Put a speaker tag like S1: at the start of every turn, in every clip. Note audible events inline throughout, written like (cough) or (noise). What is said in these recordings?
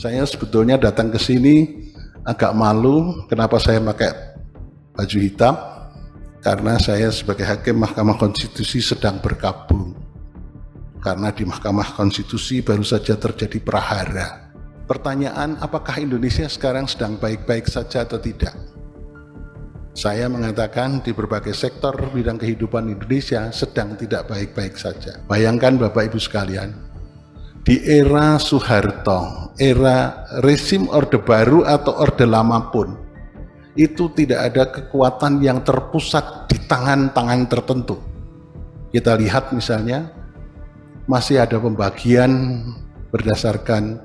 S1: Saya sebetulnya datang ke sini agak malu kenapa saya pakai baju hitam karena saya sebagai hakim Mahkamah Konstitusi sedang berkabung. Karena di Mahkamah Konstitusi baru saja terjadi prahara. Pertanyaan apakah Indonesia sekarang sedang baik-baik saja atau tidak? Saya mengatakan di berbagai sektor bidang kehidupan Indonesia sedang tidak baik-baik saja. Bayangkan Bapak Ibu sekalian, di era Soeharto, era rezim Orde Baru atau Orde Lama pun, itu tidak ada kekuatan yang terpusat di tangan-tangan tertentu. Kita lihat misalnya, masih ada pembagian berdasarkan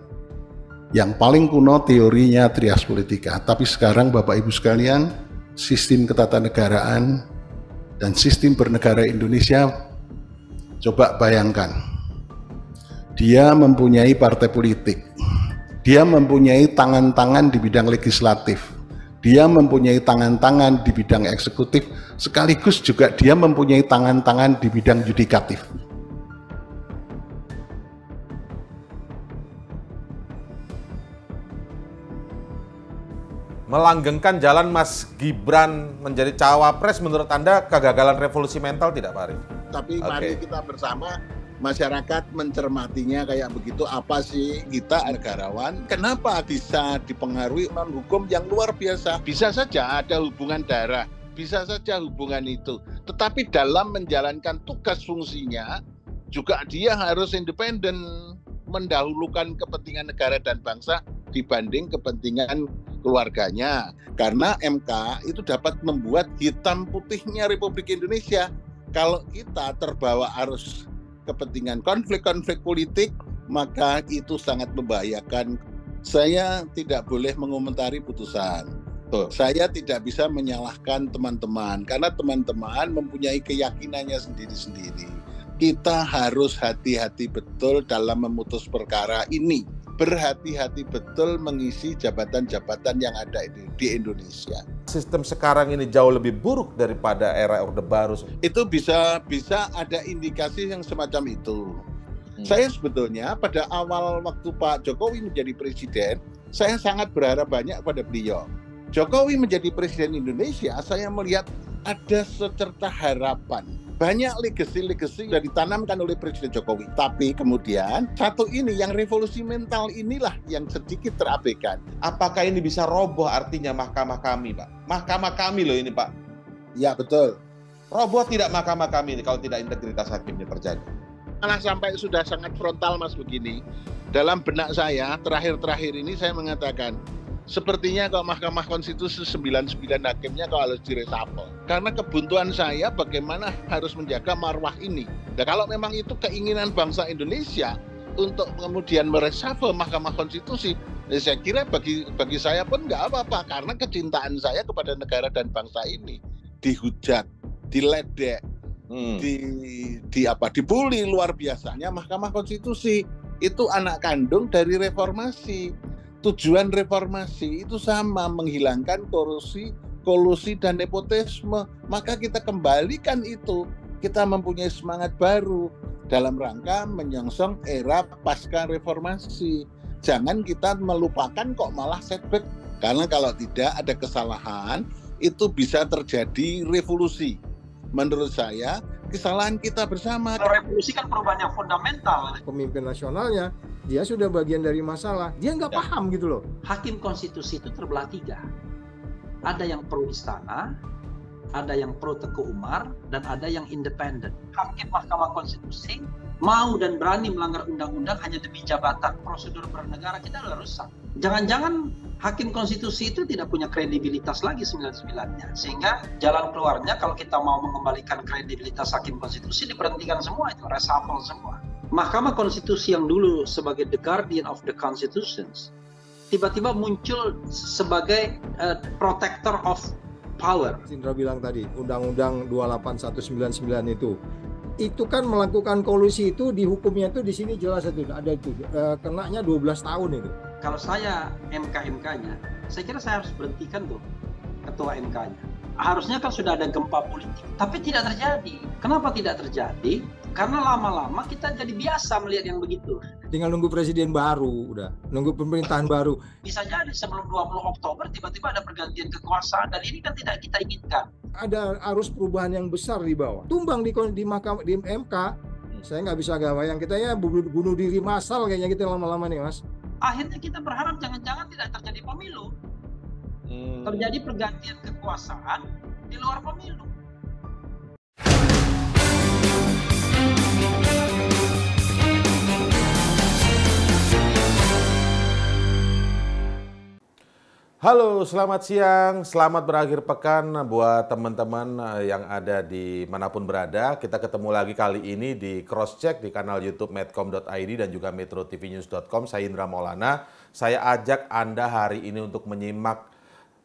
S1: yang paling kuno teorinya trias politika. Tapi sekarang Bapak Ibu sekalian, sistem ketatanegaraan dan sistem bernegara Indonesia, coba bayangkan dia mempunyai partai politik. Dia mempunyai tangan-tangan di bidang legislatif. Dia mempunyai tangan-tangan di bidang eksekutif, sekaligus juga dia mempunyai tangan-tangan di bidang yudikatif.
S2: melanggengkan jalan Mas Gibran menjadi cawapres menurut Anda kegagalan revolusi mental tidak Pak Arief?
S1: Tapi okay. mari kita bersama masyarakat mencermatinya kayak begitu apa sih kita negarawan kenapa bisa dipengaruhi non hukum yang luar biasa bisa saja ada hubungan darah bisa saja hubungan itu tetapi dalam menjalankan tugas fungsinya juga dia harus independen mendahulukan kepentingan negara dan bangsa dibanding kepentingan keluarganya karena MK itu dapat membuat hitam putihnya Republik Indonesia kalau kita terbawa arus kepentingan konflik-konflik politik, maka itu sangat membahayakan. Saya tidak boleh mengomentari putusan. Tuh. Saya tidak bisa menyalahkan teman-teman karena teman-teman mempunyai keyakinannya sendiri-sendiri. Kita harus hati-hati betul dalam memutus perkara ini berhati-hati betul mengisi jabatan-jabatan yang
S2: ada di, di Indonesia. Sistem sekarang ini jauh lebih buruk daripada era Orde Baru. Itu bisa
S1: bisa ada indikasi yang semacam itu. Hmm. Saya sebetulnya pada awal waktu Pak Jokowi menjadi presiden, saya sangat berharap banyak pada beliau. Jokowi menjadi presiden Indonesia, saya melihat ada secerta harapan banyak legacy-legacy yang ditanamkan oleh Presiden Jokowi. Tapi kemudian satu ini yang revolusi mental inilah yang sedikit terabaikan. Apakah ini bisa roboh
S2: artinya mahkamah kami, Pak? Mahkamah kami loh ini, Pak. Ya, betul. Roboh tidak mahkamah kami ini kalau tidak integritas hakimnya terjadi.
S1: Malah sampai sudah sangat frontal Mas begini. Dalam benak saya terakhir-terakhir ini saya mengatakan Sepertinya kalau Mahkamah Konstitusi 99 hakimnya kalau harus diresapel. Karena kebuntuan saya bagaimana harus menjaga marwah ini. Nah, kalau memang itu keinginan bangsa Indonesia untuk kemudian meresapel Mahkamah Konstitusi, ya saya kira bagi bagi saya pun nggak apa-apa karena kecintaan saya kepada negara dan bangsa ini dihujat, diledek, hmm. di di apa dibully luar biasanya Mahkamah Konstitusi itu anak kandung dari reformasi tujuan reformasi itu sama menghilangkan korupsi, kolusi dan nepotisme. Maka kita kembalikan itu, kita mempunyai semangat baru dalam rangka menyongsong era pasca reformasi. Jangan kita melupakan kok malah setback karena kalau tidak ada kesalahan itu bisa terjadi revolusi. Menurut
S3: saya kesalahan kita bersama. Revolusi kan perubahan yang fundamental. Pemimpin nasionalnya,
S4: dia sudah bagian dari masalah. Dia nggak ya. paham gitu loh. Hakim konstitusi itu terbelah tiga. Ada yang pro istana, ada yang pro Teguh Umar, dan ada yang independen. Hakim Mahkamah Konstitusi mau dan berani melanggar undang-undang hanya demi jabatan. Prosedur bernegara kita udah rusak. Jangan-jangan hakim konstitusi itu tidak punya kredibilitas lagi 99-nya. Sehingga jalan keluarnya kalau kita mau mengembalikan kredibilitas hakim konstitusi diperhentikan semua itu, resapel semua. Mahkamah Konstitusi yang dulu sebagai the guardian of the constitutions tiba-tiba muncul sebagai
S3: uh, protector of power. Sindra bilang tadi, Undang-Undang 28199 itu itu kan melakukan kolusi itu di hukumnya itu di sini jelas itu ada itu uh, kenaknya 12 tahun itu
S4: kalau saya MK-MK-nya, saya kira saya harus berhentikan tuh ketua MK-nya. Harusnya kan sudah ada gempa politik, tapi tidak terjadi. Kenapa tidak terjadi? Karena lama-lama kita jadi biasa melihat yang begitu.
S3: Tinggal nunggu presiden baru, udah nunggu pemerintahan baru.
S4: Bisa jadi sebelum 20 Oktober tiba-tiba ada pergantian kekuasaan dan ini kan tidak kita inginkan.
S3: Ada arus perubahan yang besar di bawah. Tumbang di di, makam, di MK hmm. saya nggak bisa gak Yang kita ya bunuh diri masal kayaknya kita lama-lama nih mas akhirnya kita berharap jangan-jangan tidak
S4: terjadi pemilu. Hmm. Terjadi pergantian kekuasaan di luar pemilu.
S2: Halo, selamat siang, selamat berakhir pekan buat teman-teman eh, yang ada di manapun berada. Kita ketemu lagi kali ini di cross check di kanal YouTube medcom.id dan juga metrotvnews.com. Saya Indra Maulana. Saya ajak Anda hari ini untuk menyimak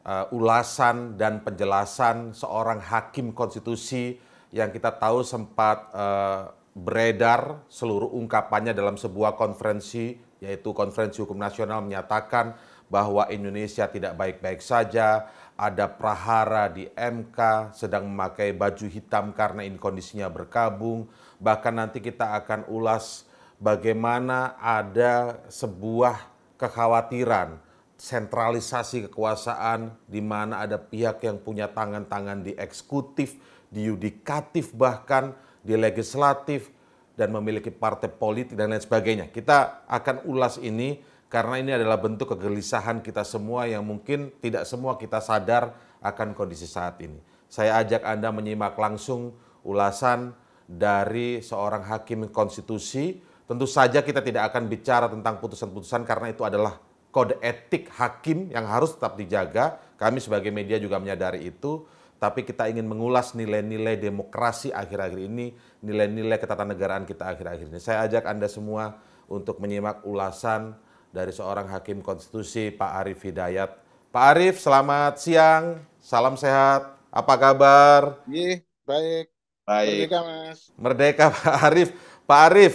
S2: uh, ulasan dan penjelasan seorang hakim konstitusi yang kita tahu sempat uh, beredar seluruh ungkapannya dalam sebuah konferensi yaitu Konferensi Hukum Nasional menyatakan bahwa Indonesia tidak baik-baik saja, ada prahara di MK sedang memakai baju hitam karena ini kondisinya berkabung, bahkan nanti kita akan ulas bagaimana ada sebuah kekhawatiran sentralisasi kekuasaan di mana ada pihak yang punya tangan-tangan di eksekutif, di yudikatif bahkan di legislatif dan memiliki partai politik dan lain sebagainya. Kita akan ulas ini karena ini adalah bentuk kegelisahan kita semua yang mungkin tidak semua kita sadar akan kondisi saat ini. Saya ajak Anda menyimak langsung ulasan dari seorang hakim konstitusi. Tentu saja kita tidak akan bicara tentang putusan-putusan karena itu adalah kode etik hakim yang harus tetap dijaga. Kami sebagai media juga menyadari itu tapi kita ingin mengulas nilai-nilai demokrasi akhir-akhir ini, nilai-nilai ketatanegaraan kita akhir-akhir ini. Saya ajak Anda semua untuk menyimak ulasan dari seorang hakim konstitusi, Pak Arief Hidayat. Pak Arief, selamat siang, salam sehat, apa kabar? Iya, baik. Baik. Merdeka, Mas. Merdeka, (laughs) Pak Arief. Pak Arief,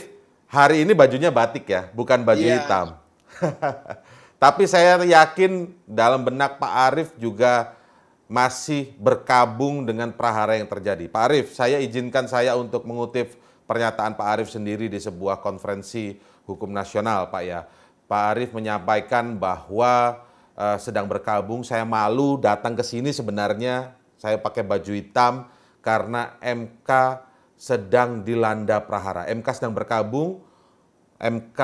S2: hari ini bajunya batik ya, bukan baju ya. hitam. (laughs) tapi saya yakin dalam benak Pak Arief juga masih berkabung dengan prahara yang terjadi. Pak Arief, saya izinkan saya untuk mengutip pernyataan Pak Arief sendiri di sebuah konferensi hukum nasional, Pak ya. Pak Arief menyampaikan bahwa uh, sedang berkabung, saya malu datang ke sini sebenarnya saya pakai baju hitam karena MK sedang dilanda prahara. MK sedang berkabung MK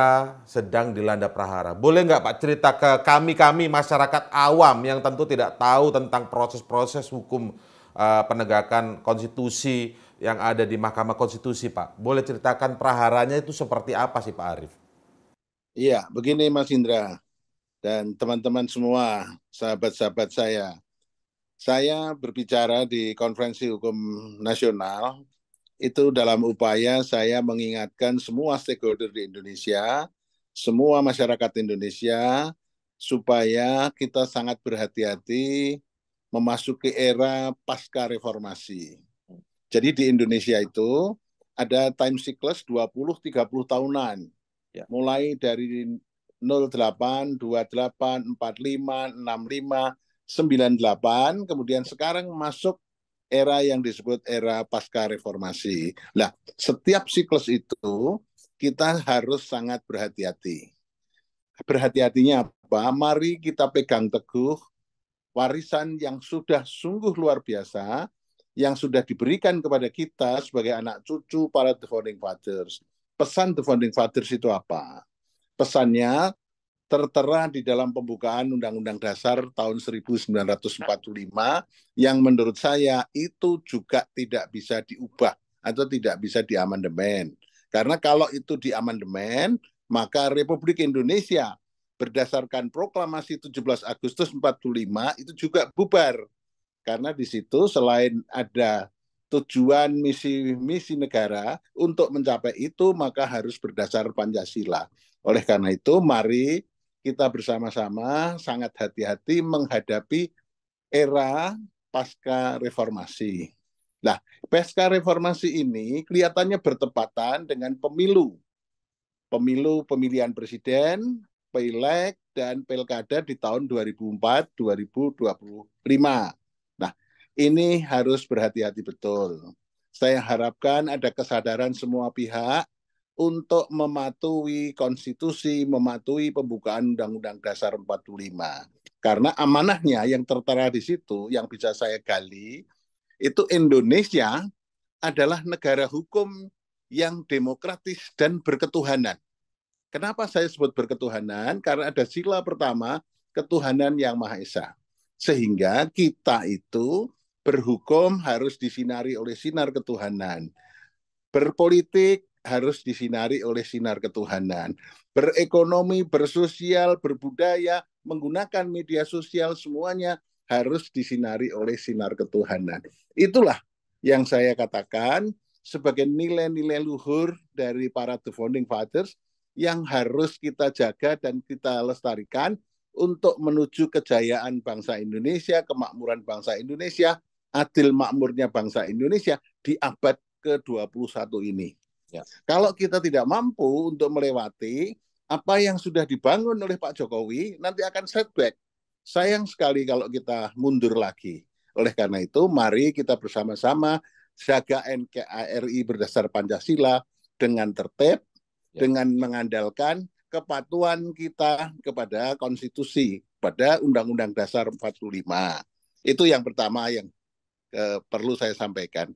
S2: sedang dilanda prahara. Boleh nggak Pak cerita ke kami-kami masyarakat awam yang tentu tidak tahu tentang proses-proses hukum uh, penegakan konstitusi yang ada di Mahkamah Konstitusi Pak. Boleh ceritakan praharanya itu seperti apa sih Pak Arief?
S1: Iya, begini Mas Indra dan teman-teman semua, sahabat-sahabat saya. Saya berbicara di Konferensi Hukum Nasional itu dalam upaya saya mengingatkan semua stakeholder di Indonesia, semua masyarakat Indonesia, supaya kita sangat berhati-hati memasuki era pasca reformasi. Jadi di Indonesia itu ada time cycles 20-30 tahunan. Ya. Mulai dari 08, 28, 45, 65, 98, kemudian sekarang masuk era yang disebut era pasca reformasi. Nah, setiap siklus itu kita harus sangat berhati-hati. Berhati-hatinya apa? Mari kita pegang teguh warisan yang sudah sungguh luar biasa yang sudah diberikan kepada kita sebagai anak cucu para the founding fathers. Pesan the founding fathers itu apa? Pesannya tertera di dalam pembukaan Undang-Undang Dasar tahun 1945 yang menurut saya itu juga tidak bisa diubah atau tidak bisa diamandemen. Karena kalau itu diamandemen, maka Republik Indonesia berdasarkan proklamasi 17 Agustus 45 itu juga bubar. Karena di situ selain ada tujuan misi misi negara untuk mencapai itu maka harus berdasar Pancasila. Oleh karena itu mari kita bersama-sama sangat hati-hati menghadapi era pasca reformasi. Nah, pasca reformasi ini kelihatannya bertepatan dengan pemilu. Pemilu pemilihan presiden, pileg, dan pilkada di tahun 2004-2025. Nah, ini harus berhati-hati betul. Saya harapkan ada kesadaran semua pihak untuk mematuhi konstitusi, mematuhi pembukaan Undang-Undang Dasar 45. Karena amanahnya yang tertera di situ, yang bisa saya gali, itu Indonesia adalah negara hukum yang demokratis dan berketuhanan. Kenapa saya sebut berketuhanan? Karena ada sila pertama, ketuhanan yang Maha Esa. Sehingga kita itu berhukum harus disinari oleh sinar ketuhanan. Berpolitik harus disinari oleh sinar ketuhanan. Berekonomi, bersosial, berbudaya, menggunakan media sosial semuanya harus disinari oleh sinar ketuhanan. Itulah yang saya katakan sebagai nilai-nilai luhur dari para the founding fathers yang harus kita jaga dan kita lestarikan untuk menuju kejayaan bangsa Indonesia, kemakmuran bangsa Indonesia, adil makmurnya bangsa Indonesia di abad ke-21 ini. Ya. Kalau kita tidak mampu untuk melewati apa yang sudah dibangun oleh Pak Jokowi, nanti akan setback. Sayang sekali kalau kita mundur lagi. Oleh karena itu, mari kita bersama-sama jaga NKRI berdasar Pancasila dengan tertib, ya. dengan mengandalkan kepatuhan kita kepada konstitusi, pada Undang-Undang Dasar 45. Itu yang pertama yang eh, perlu saya sampaikan.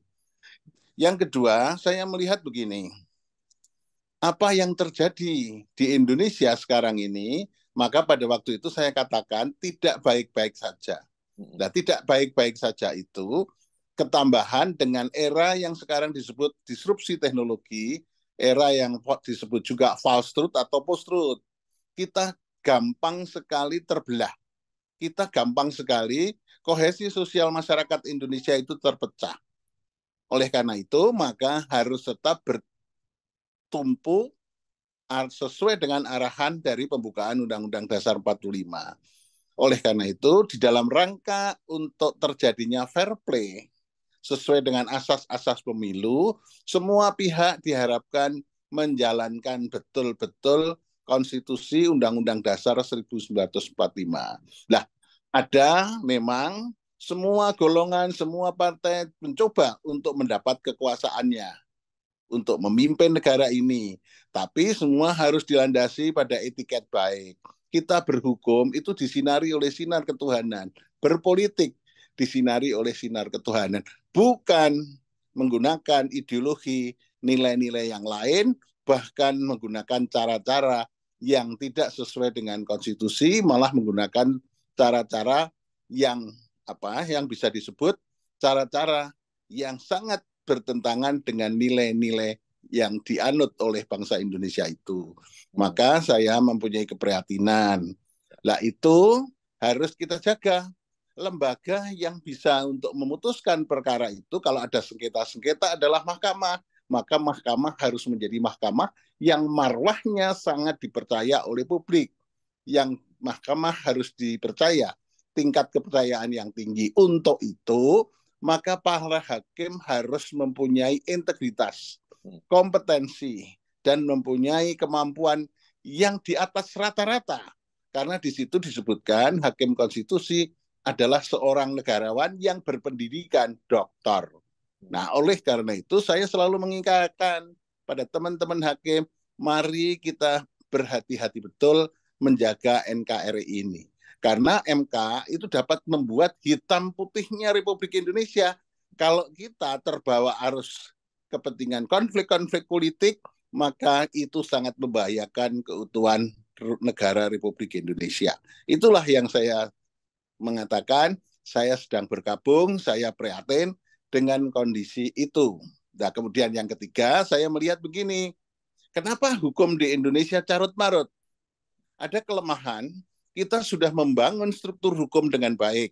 S1: Yang kedua, saya melihat begini. Apa yang terjadi di Indonesia sekarang ini, maka pada waktu itu saya katakan tidak baik-baik saja. Hmm. Nah, tidak baik-baik saja itu ketambahan dengan era yang sekarang disebut disrupsi teknologi, era yang disebut juga false truth atau post truth. Kita gampang sekali terbelah. Kita gampang sekali kohesi sosial masyarakat Indonesia itu terpecah. Oleh karena itu, maka harus tetap bertumpu sesuai dengan arahan dari pembukaan Undang-Undang Dasar 45. Oleh karena itu, di dalam rangka untuk terjadinya fair play sesuai dengan asas-asas pemilu, semua pihak diharapkan menjalankan betul-betul konstitusi Undang-Undang Dasar 1945. Nah, ada memang semua golongan, semua partai mencoba untuk mendapat kekuasaannya untuk memimpin negara ini. Tapi semua harus dilandasi pada etiket baik. Kita berhukum itu disinari oleh sinar ketuhanan. Berpolitik disinari oleh sinar ketuhanan. Bukan menggunakan ideologi nilai-nilai yang lain, bahkan menggunakan cara-cara yang tidak sesuai dengan konstitusi, malah menggunakan cara-cara yang apa yang bisa disebut cara-cara yang sangat bertentangan dengan nilai-nilai yang dianut oleh bangsa Indonesia itu. Hmm. Maka saya mempunyai keprihatinan. Lah itu harus kita jaga lembaga yang bisa untuk memutuskan perkara itu kalau ada sengketa-sengketa adalah mahkamah. Maka mahkamah harus menjadi mahkamah yang marwahnya sangat dipercaya oleh publik. Yang mahkamah harus dipercaya tingkat kepercayaan yang tinggi. Untuk itu, maka para hakim harus mempunyai integritas, hmm. kompetensi, dan mempunyai kemampuan yang di atas rata-rata. Karena di situ disebutkan hakim konstitusi adalah seorang negarawan yang berpendidikan doktor. Hmm. Nah, oleh karena itu saya selalu mengingatkan pada teman-teman hakim, mari kita berhati-hati betul menjaga NKRI ini. Karena MK itu dapat membuat hitam putihnya Republik Indonesia. Kalau kita terbawa arus kepentingan konflik-konflik politik, maka itu sangat membahayakan keutuhan negara Republik Indonesia. Itulah yang saya mengatakan, saya sedang berkabung. saya prihatin dengan kondisi itu. Nah, kemudian yang ketiga, saya melihat begini. Kenapa hukum di Indonesia carut-marut? Ada kelemahan kita sudah membangun struktur hukum dengan baik.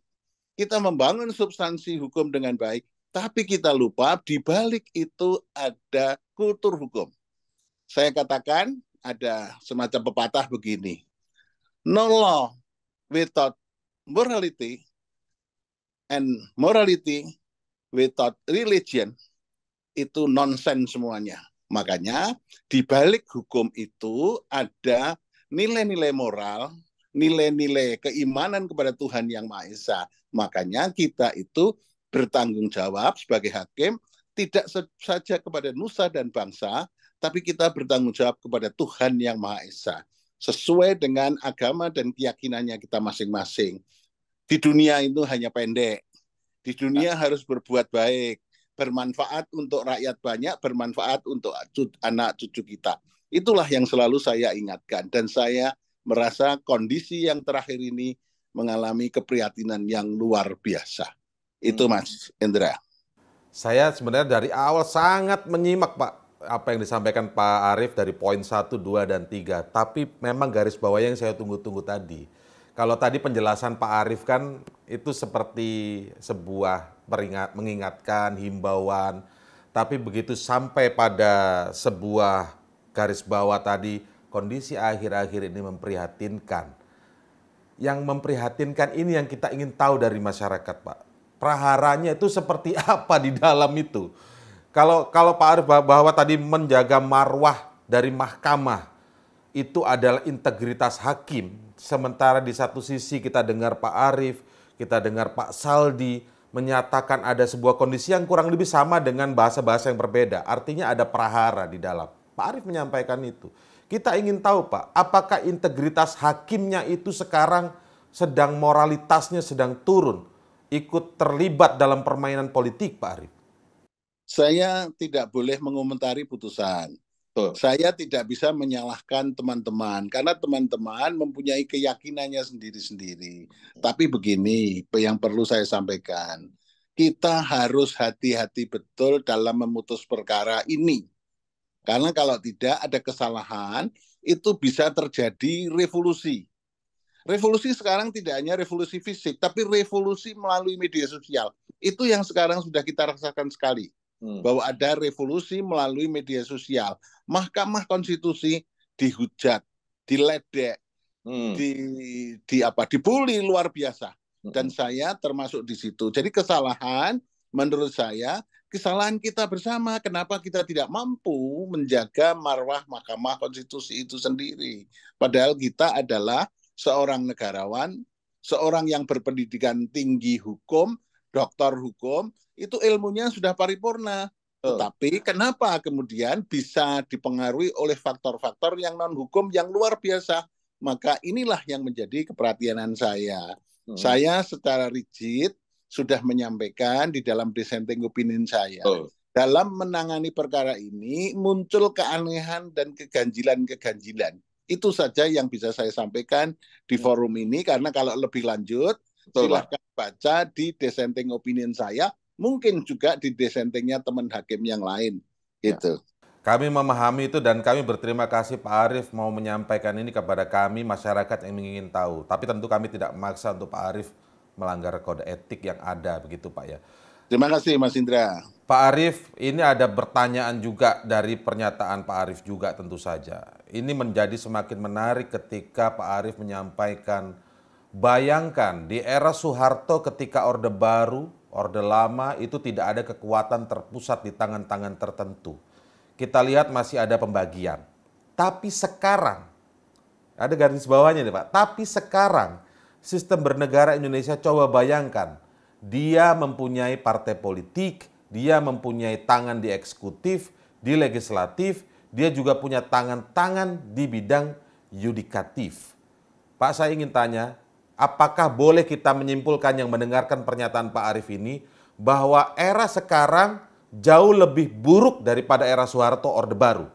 S1: Kita membangun substansi hukum dengan baik, tapi kita lupa di balik itu ada kultur hukum. Saya katakan ada semacam pepatah begini. No law without morality and morality without religion itu nonsens semuanya. Makanya di balik hukum itu ada nilai-nilai moral nilai-nilai keimanan kepada Tuhan yang Maha Esa. Makanya kita itu bertanggung jawab sebagai hakim tidak saja kepada nusa dan bangsa, tapi kita bertanggung jawab kepada Tuhan yang Maha Esa sesuai dengan agama dan keyakinannya kita masing-masing. Di dunia itu hanya pendek. Di dunia ya. harus berbuat baik, bermanfaat untuk rakyat banyak, bermanfaat untuk anak cucu kita. Itulah yang selalu saya ingatkan dan saya merasa kondisi yang terakhir ini mengalami keprihatinan yang luar biasa. Itu hmm. Mas Indra.
S2: Saya sebenarnya dari awal sangat menyimak Pak apa yang disampaikan Pak Arif dari poin 1, 2, dan 3. Tapi memang garis bawah yang saya tunggu-tunggu tadi. Kalau tadi penjelasan Pak Arif kan itu seperti sebuah peringat, mengingatkan, himbauan. Tapi begitu sampai pada sebuah garis bawah tadi, kondisi akhir-akhir ini memprihatinkan. Yang memprihatinkan ini yang kita ingin tahu dari masyarakat, Pak. Praharanya itu seperti (laughs) apa di dalam itu? Kalau kalau Pak Arif bahwa tadi menjaga marwah dari mahkamah itu adalah integritas hakim. Sementara di satu sisi kita dengar Pak Arif, kita dengar Pak Saldi menyatakan ada sebuah kondisi yang kurang lebih sama dengan bahasa-bahasa yang berbeda. Artinya ada prahara di dalam. Pak Arif menyampaikan itu. Kita ingin tahu Pak, apakah integritas hakimnya itu sekarang sedang moralitasnya sedang turun, ikut terlibat dalam permainan politik Pak Arief? Saya
S1: tidak boleh mengomentari putusan. Tuh. Saya tidak bisa menyalahkan teman-teman karena teman-teman mempunyai keyakinannya sendiri-sendiri. Tapi begini, yang perlu saya sampaikan, kita harus hati-hati betul dalam memutus perkara ini. Karena kalau tidak ada kesalahan, itu bisa terjadi revolusi. Revolusi sekarang tidak hanya revolusi fisik, tapi revolusi melalui media sosial. Itu yang sekarang sudah kita rasakan sekali. Hmm. Bahwa ada revolusi melalui media sosial. Mahkamah Konstitusi dihujat, diledek, hmm. di, di apa dibully luar biasa. Dan hmm. saya termasuk di situ. Jadi kesalahan menurut saya kesalahan kita bersama. Kenapa kita tidak mampu menjaga marwah Mahkamah Konstitusi itu sendiri? Padahal kita adalah seorang negarawan, seorang yang berpendidikan tinggi hukum, doktor hukum, itu ilmunya sudah paripurna. Tetapi kenapa kemudian bisa dipengaruhi oleh faktor-faktor yang non hukum yang luar biasa? Maka inilah yang menjadi keperhatianan saya. Hmm. Saya secara rigid sudah menyampaikan di dalam dissenting opinion saya. Oh. Dalam menangani perkara ini muncul keanehan dan keganjilan-keganjilan. Itu saja yang bisa saya sampaikan di ya. forum ini karena kalau lebih lanjut Betul, silahkan baca di dissenting opinion saya, mungkin juga di dissentingnya teman hakim yang lain.
S2: Ya. itu Kami memahami itu dan kami berterima kasih Pak Arief mau menyampaikan ini kepada kami masyarakat yang ingin tahu. Tapi tentu kami tidak maksa untuk Pak Arief melanggar kode etik yang ada begitu Pak ya. Terima kasih Mas Indra. Pak Arief, ini ada pertanyaan juga dari pernyataan Pak Arief juga tentu saja. Ini menjadi semakin menarik ketika Pak Arief menyampaikan, bayangkan di era Soeharto ketika Orde Baru, Orde Lama itu tidak ada kekuatan terpusat di tangan-tangan tertentu. Kita lihat masih ada pembagian. Tapi sekarang, ada garis bawahnya nih Pak, tapi sekarang sistem bernegara Indonesia coba bayangkan. Dia mempunyai partai politik, dia mempunyai tangan di eksekutif, di legislatif, dia juga punya tangan-tangan di bidang yudikatif. Pak saya ingin tanya, apakah boleh kita menyimpulkan yang mendengarkan pernyataan Pak Arif ini bahwa era sekarang jauh lebih buruk daripada era Soeharto Orde Baru?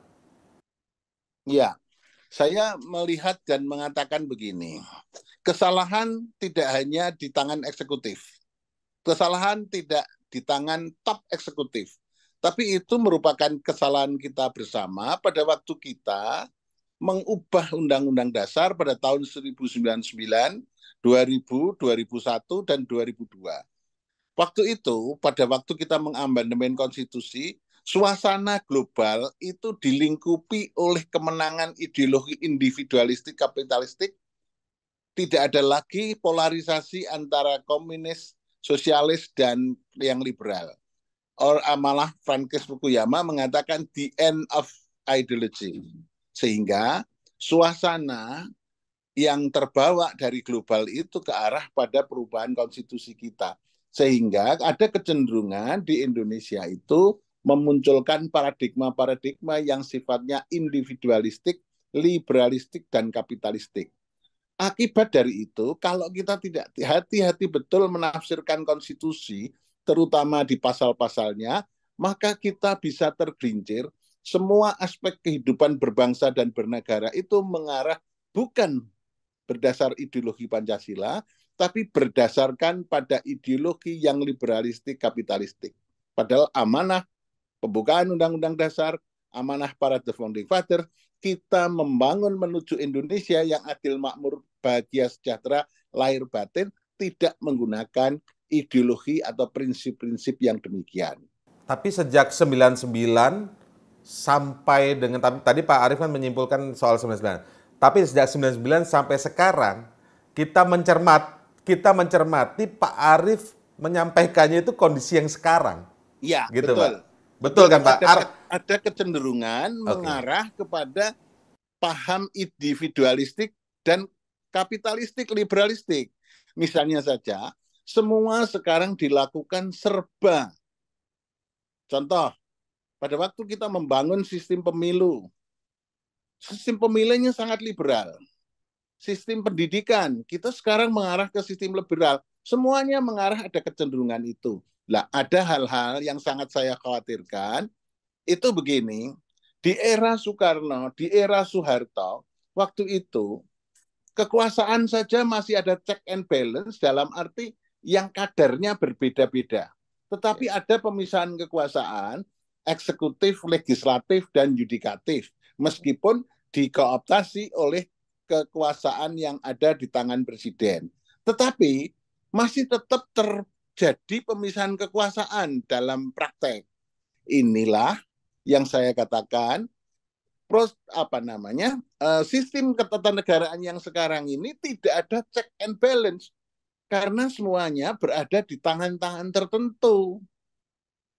S1: Ya, saya melihat dan mengatakan begini kesalahan tidak hanya di tangan eksekutif. Kesalahan tidak di tangan top eksekutif. Tapi itu merupakan kesalahan kita bersama pada waktu kita mengubah Undang-Undang Dasar pada tahun 1999, 2000, 2001, dan 2002. Waktu itu, pada waktu kita mengamandemen konstitusi, suasana global itu dilingkupi oleh kemenangan ideologi individualistik kapitalistik tidak ada lagi polarisasi antara komunis, sosialis, dan yang liberal. Or amalah ah, Frankis Fukuyama mengatakan the end of ideology. Sehingga suasana yang terbawa dari global itu ke arah pada perubahan konstitusi kita. Sehingga ada kecenderungan di Indonesia itu memunculkan paradigma-paradigma yang sifatnya individualistik, liberalistik, dan kapitalistik. Akibat dari itu, kalau kita tidak hati-hati betul menafsirkan konstitusi, terutama di pasal-pasalnya, maka kita bisa tergelincir semua aspek kehidupan berbangsa dan bernegara itu mengarah bukan berdasar ideologi Pancasila, tapi berdasarkan pada ideologi yang liberalistik kapitalistik. Padahal amanah pembukaan Undang-Undang Dasar, amanah para the founding father, kita membangun menuju Indonesia yang adil, makmur, bahagia, sejahtera, lahir batin, tidak menggunakan ideologi atau prinsip-prinsip yang demikian.
S2: Tapi sejak 99 sampai dengan tadi Pak Arif kan menyimpulkan soal 99. Tapi sejak 99 sampai sekarang kita mencermat kita mencermati Pak Arif menyampaikannya itu kondisi yang sekarang. Iya, gitu, betul. Pak. Betul, betul kan Pak? Ar
S1: ada kecenderungan okay. mengarah kepada paham individualistik dan kapitalistik liberalistik. Misalnya saja, semua sekarang dilakukan serba. Contoh, pada waktu kita membangun sistem pemilu, sistem pemilihnya sangat liberal. Sistem pendidikan, kita sekarang mengarah ke sistem liberal. Semuanya mengarah ada kecenderungan itu. Lah, ada hal-hal yang sangat saya khawatirkan itu begini, di era Soekarno, di era Soeharto, waktu itu kekuasaan saja masih ada check and balance dalam arti yang kadarnya berbeda-beda. Tetapi ya. ada pemisahan kekuasaan eksekutif, legislatif, dan yudikatif. Meskipun dikooptasi oleh kekuasaan yang ada di tangan presiden. Tetapi masih tetap terjadi pemisahan kekuasaan dalam praktek. Inilah yang saya katakan pros apa namanya eh, sistem ketatanegaraan yang sekarang ini tidak ada check and balance karena semuanya berada di tangan-tangan tertentu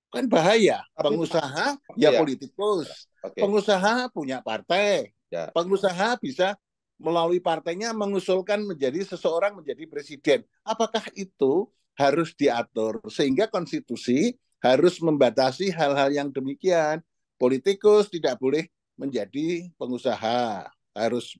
S1: kan bahaya pengusaha ya, ya
S2: politikus okay.
S1: pengusaha punya partai ya. pengusaha bisa melalui partainya mengusulkan menjadi seseorang menjadi presiden apakah itu harus diatur sehingga konstitusi harus membatasi hal-hal yang demikian Politikus tidak boleh menjadi pengusaha, harus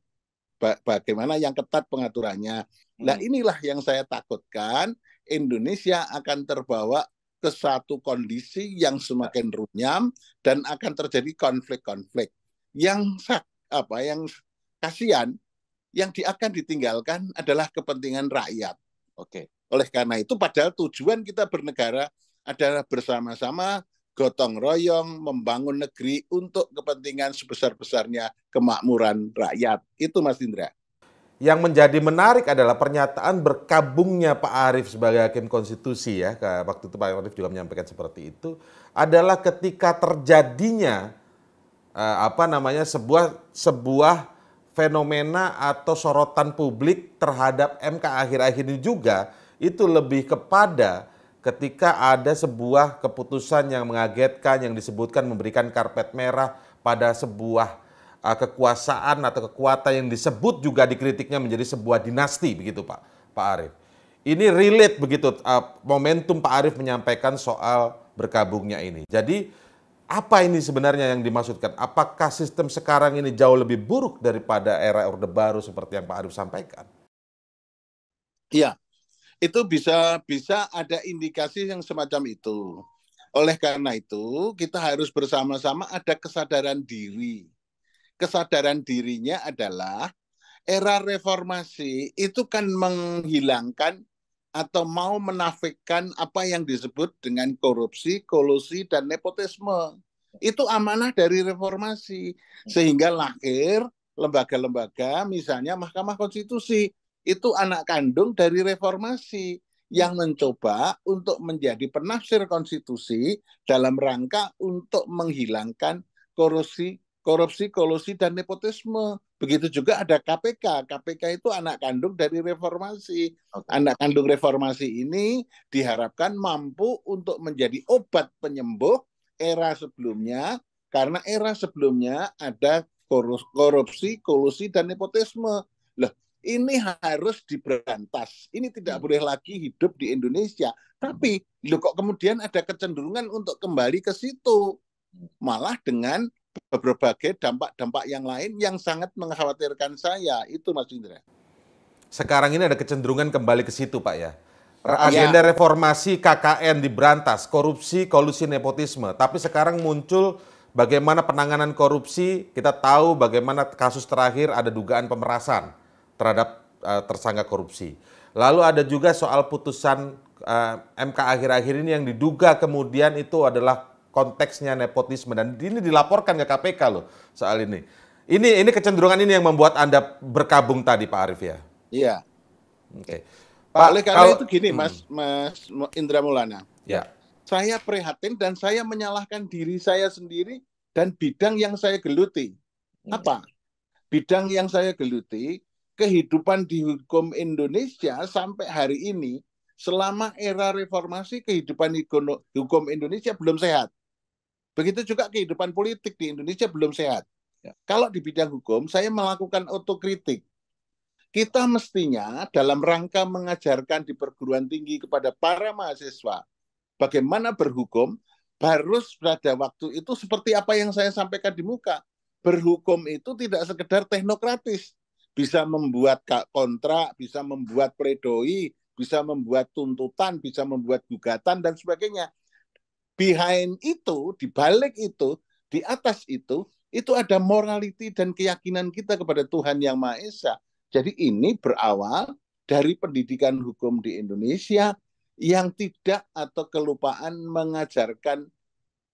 S1: ba bagaimana yang ketat pengaturannya. Nah, hmm. inilah yang saya takutkan Indonesia akan terbawa ke satu kondisi yang semakin runyam dan akan terjadi konflik-konflik yang apa yang kasihan yang di, akan ditinggalkan adalah kepentingan rakyat. Oke. Oleh karena itu padahal tujuan kita bernegara adalah bersama-sama gotong royong membangun negeri untuk kepentingan sebesar-besarnya kemakmuran rakyat. Itu Mas Indra.
S2: Yang menjadi menarik adalah pernyataan berkabungnya Pak Arief sebagai hakim konstitusi ya. Waktu itu Pak Arief juga menyampaikan seperti itu adalah ketika terjadinya eh, apa namanya sebuah sebuah fenomena atau sorotan publik terhadap MK akhir-akhir ini juga itu lebih kepada ketika ada sebuah keputusan yang mengagetkan yang disebutkan memberikan karpet merah pada sebuah uh, kekuasaan atau kekuatan yang disebut juga dikritiknya menjadi sebuah dinasti begitu Pak Pak Arief. Ini relate begitu uh, momentum Pak Arief menyampaikan soal berkabungnya ini. Jadi apa ini sebenarnya yang dimaksudkan? Apakah sistem sekarang ini jauh lebih buruk daripada era Orde Baru seperti yang Pak Arief sampaikan?
S1: Iya, itu bisa bisa ada indikasi yang semacam itu. Oleh karena itu, kita harus bersama-sama ada kesadaran diri. Kesadaran dirinya adalah era reformasi itu kan menghilangkan atau mau menafikan apa yang disebut dengan korupsi, kolusi, dan nepotisme. Itu amanah dari reformasi. Sehingga lahir lembaga-lembaga misalnya Mahkamah Konstitusi itu anak kandung dari reformasi yang mencoba untuk menjadi penafsir konstitusi dalam rangka untuk menghilangkan korupsi, korupsi, kolusi dan nepotisme. Begitu juga ada KPK. KPK itu anak kandung dari reformasi. Anak kandung reformasi ini diharapkan mampu untuk menjadi obat penyembuh era sebelumnya karena era sebelumnya ada korupsi, kolusi dan nepotisme ini harus diberantas. Ini tidak hmm. boleh lagi hidup di Indonesia. Tapi lo kok kemudian ada kecenderungan untuk kembali ke situ, malah dengan berbagai dampak-dampak yang lain yang sangat mengkhawatirkan saya. Itu Mas Indra.
S2: Sekarang ini ada kecenderungan kembali ke situ, Pak ya. Iya. Agenda ya. reformasi KKN diberantas, korupsi, kolusi, nepotisme. Tapi sekarang muncul bagaimana penanganan korupsi. Kita tahu bagaimana kasus terakhir ada dugaan pemerasan terhadap uh, tersangka korupsi. Lalu ada juga soal putusan uh, eh, MK akhir-akhir ini yang diduga kemudian itu adalah konteksnya nepotisme dan ini dilaporkan ke KPK loh soal ini. Ini ini kecenderungan ini yang membuat Anda berkabung tadi Pak Arif ya. Iya. Oke. Okay.
S1: Pak, Oleh karena kalau, itu gini Mas
S2: hmm. Mas Indra Mulana.
S1: Ya. Saya prihatin dan saya menyalahkan diri saya sendiri dan bidang yang saya geluti. Hmm. Apa? Bidang yang saya geluti kehidupan di hukum Indonesia sampai hari ini selama era reformasi kehidupan hukum Indonesia belum sehat. Begitu juga kehidupan politik di Indonesia belum sehat. Ya. Kalau di bidang hukum, saya melakukan otokritik. Kita mestinya dalam rangka mengajarkan di perguruan tinggi kepada para mahasiswa bagaimana berhukum, harus pada waktu itu seperti apa yang saya sampaikan di muka. Berhukum itu tidak sekedar teknokratis, bisa membuat kontrak, bisa membuat pledoi, bisa membuat tuntutan, bisa membuat gugatan dan sebagainya. Behind itu, di balik itu, di atas itu, itu ada moraliti dan keyakinan kita kepada Tuhan yang Maha Esa. Jadi ini berawal dari pendidikan hukum di Indonesia yang tidak atau kelupaan mengajarkan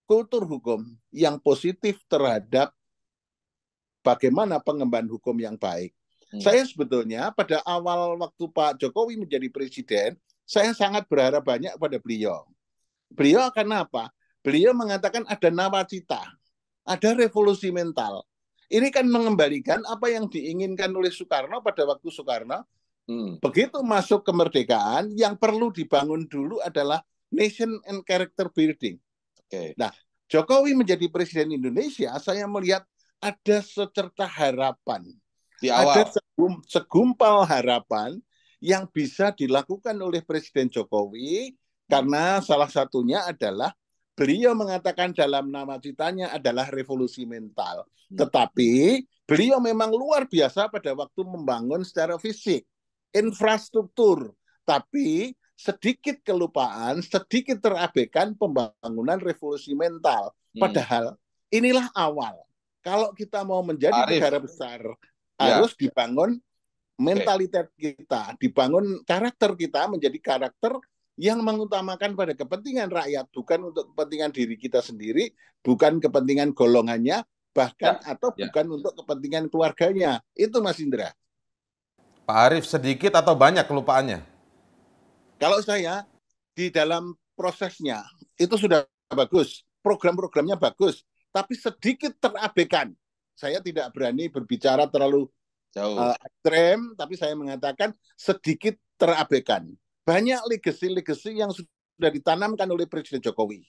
S1: kultur hukum yang positif terhadap bagaimana pengembangan hukum yang baik. Iya. Saya sebetulnya pada awal waktu Pak Jokowi menjadi presiden, saya sangat berharap banyak pada beliau. Beliau akan apa? Beliau mengatakan ada nawacita, ada revolusi mental. Ini kan mengembalikan apa yang diinginkan oleh Soekarno pada waktu Soekarno. Hmm. Begitu masuk kemerdekaan, yang perlu dibangun dulu adalah nation and character building. Okay. Nah, Jokowi menjadi presiden Indonesia, saya melihat ada secerta harapan. Di awal. Ada segumpal harapan yang bisa dilakukan oleh Presiden Jokowi karena salah satunya adalah beliau mengatakan dalam nama citanya adalah revolusi mental. Hmm. Tetapi beliau memang luar biasa pada waktu membangun secara fisik, infrastruktur. Tapi sedikit kelupaan, sedikit terabaikan pembangunan revolusi mental. Hmm. Padahal inilah awal. Kalau kita mau menjadi Arif. negara besar, Ya. harus ya. dibangun mentalitas kita, dibangun karakter kita menjadi karakter yang mengutamakan pada kepentingan rakyat, bukan untuk kepentingan diri kita sendiri, bukan kepentingan golongannya, bahkan ya. atau ya. bukan untuk kepentingan keluarganya. Itu Mas Indra.
S2: Pak Arief sedikit atau banyak kelupaannya?
S1: Kalau saya di dalam prosesnya itu sudah bagus, program-programnya bagus, tapi sedikit terabaikan saya tidak berani berbicara terlalu Jauh. Uh, ekstrem, tapi saya mengatakan sedikit terabaikan. Banyak legacy legasi yang sudah ditanamkan oleh Presiden Jokowi.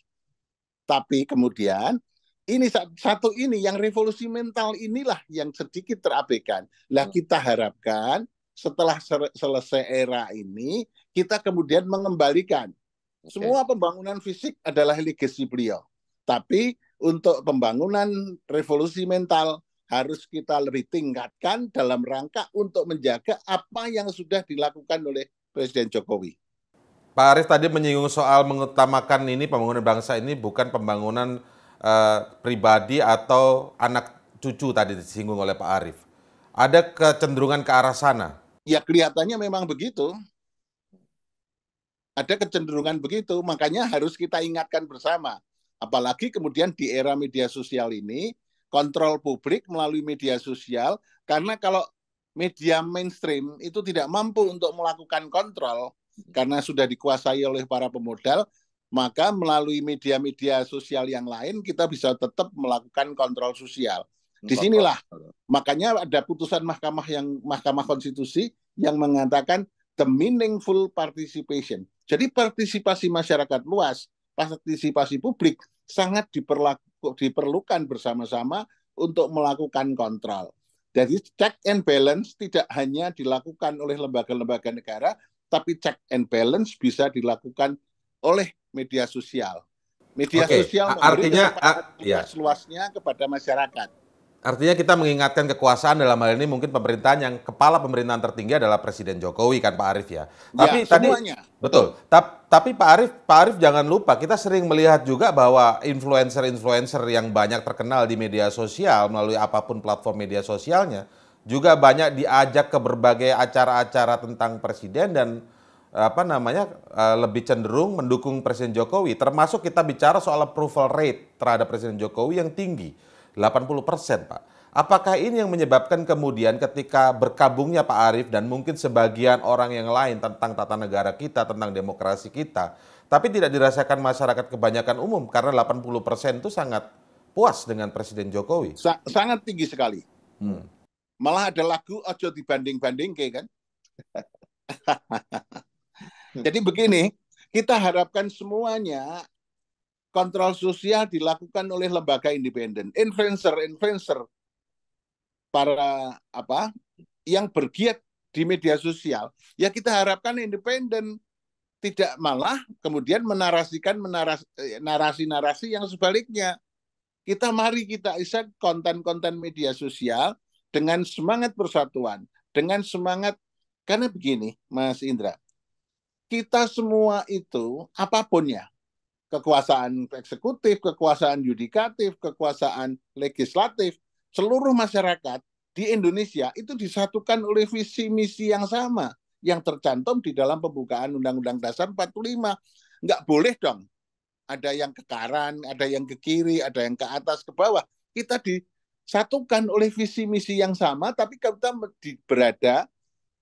S1: Tapi kemudian ini satu ini yang revolusi mental inilah yang sedikit terabaikan. Lah kita harapkan setelah selesai era ini kita kemudian mengembalikan okay. semua pembangunan fisik adalah legacy beliau. Tapi untuk pembangunan revolusi mental harus kita lebih tingkatkan dalam rangka untuk menjaga apa yang sudah dilakukan oleh Presiden Jokowi.
S2: Pak Arief tadi menyinggung soal mengutamakan ini pembangunan bangsa ini bukan pembangunan eh, pribadi atau anak cucu tadi disinggung oleh Pak Arief. Ada kecenderungan ke arah sana? Ya kelihatannya memang begitu. Ada kecenderungan
S1: begitu, makanya harus kita ingatkan bersama Apalagi kemudian di era media sosial ini, kontrol publik melalui media sosial, karena kalau media mainstream itu tidak mampu untuk melakukan kontrol, karena sudah dikuasai oleh para pemodal, maka melalui media-media sosial yang lain kita bisa tetap melakukan kontrol sosial. Di sinilah makanya ada putusan Mahkamah yang Mahkamah Konstitusi yang mengatakan the meaningful participation. Jadi partisipasi masyarakat luas partisipasi publik sangat diperlukan bersama-sama untuk melakukan kontrol. Jadi check and balance tidak hanya dilakukan oleh lembaga-lembaga negara, tapi check and balance bisa dilakukan oleh media sosial.
S2: Media okay. sosial artinya ya.
S1: luasnya kepada masyarakat.
S2: Artinya kita mengingatkan kekuasaan dalam hal ini mungkin pemerintahan yang kepala pemerintahan tertinggi adalah Presiden Jokowi kan Pak Arif ya. ya. Tapi ya, tadi betul. Ta tapi Pak Arif, Pak Arif jangan lupa kita sering melihat juga bahwa influencer-influencer yang banyak terkenal di media sosial melalui apapun platform media sosialnya juga banyak diajak ke berbagai acara-acara tentang presiden dan apa namanya eh, lebih cenderung mendukung Presiden Jokowi termasuk kita bicara soal approval rate terhadap Presiden Jokowi yang tinggi 80% Pak. Apakah ini yang menyebabkan kemudian ketika berkabungnya Pak Arief dan mungkin sebagian orang yang lain tentang tata negara kita, tentang demokrasi kita, tapi tidak dirasakan masyarakat kebanyakan umum karena 80% itu sangat puas dengan Presiden Jokowi. Sa sangat tinggi sekali. Hmm. Malah ada lagu ojo
S1: dibanding-banding kayak kan. (laughs) Jadi begini, kita harapkan semuanya kontrol sosial dilakukan oleh lembaga independen, influencer-influencer para apa yang bergiat di media sosial, ya kita harapkan independen tidak malah kemudian menarasikan eh, narasi-narasi yang sebaliknya. Kita mari kita isek konten-konten media sosial dengan semangat persatuan, dengan semangat karena begini, Mas Indra, kita semua itu apapun ya, kekuasaan eksekutif, kekuasaan yudikatif, kekuasaan legislatif, seluruh masyarakat di Indonesia itu disatukan oleh visi misi yang sama yang tercantum di dalam pembukaan Undang-Undang Dasar 45. Enggak boleh dong ada yang ke kanan, ada yang ke kiri, ada yang ke atas, ke bawah. Kita disatukan oleh visi misi yang sama, tapi kita berada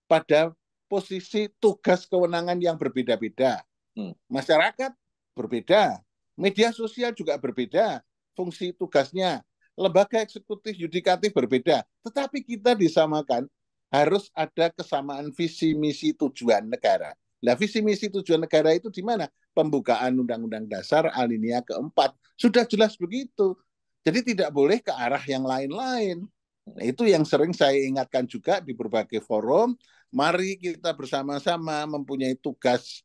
S1: pada posisi tugas kewenangan yang berbeda-beda. Hmm. Masyarakat berbeda, media sosial juga berbeda, fungsi tugasnya, lembaga eksekutif yudikatif berbeda, tetapi kita disamakan harus ada kesamaan visi misi tujuan negara. Nah, visi misi tujuan negara itu di mana? Pembukaan Undang-Undang Dasar alinea keempat sudah jelas begitu. Jadi tidak boleh ke arah yang lain-lain. Nah, itu yang sering saya ingatkan juga di berbagai forum. Mari kita bersama-sama mempunyai tugas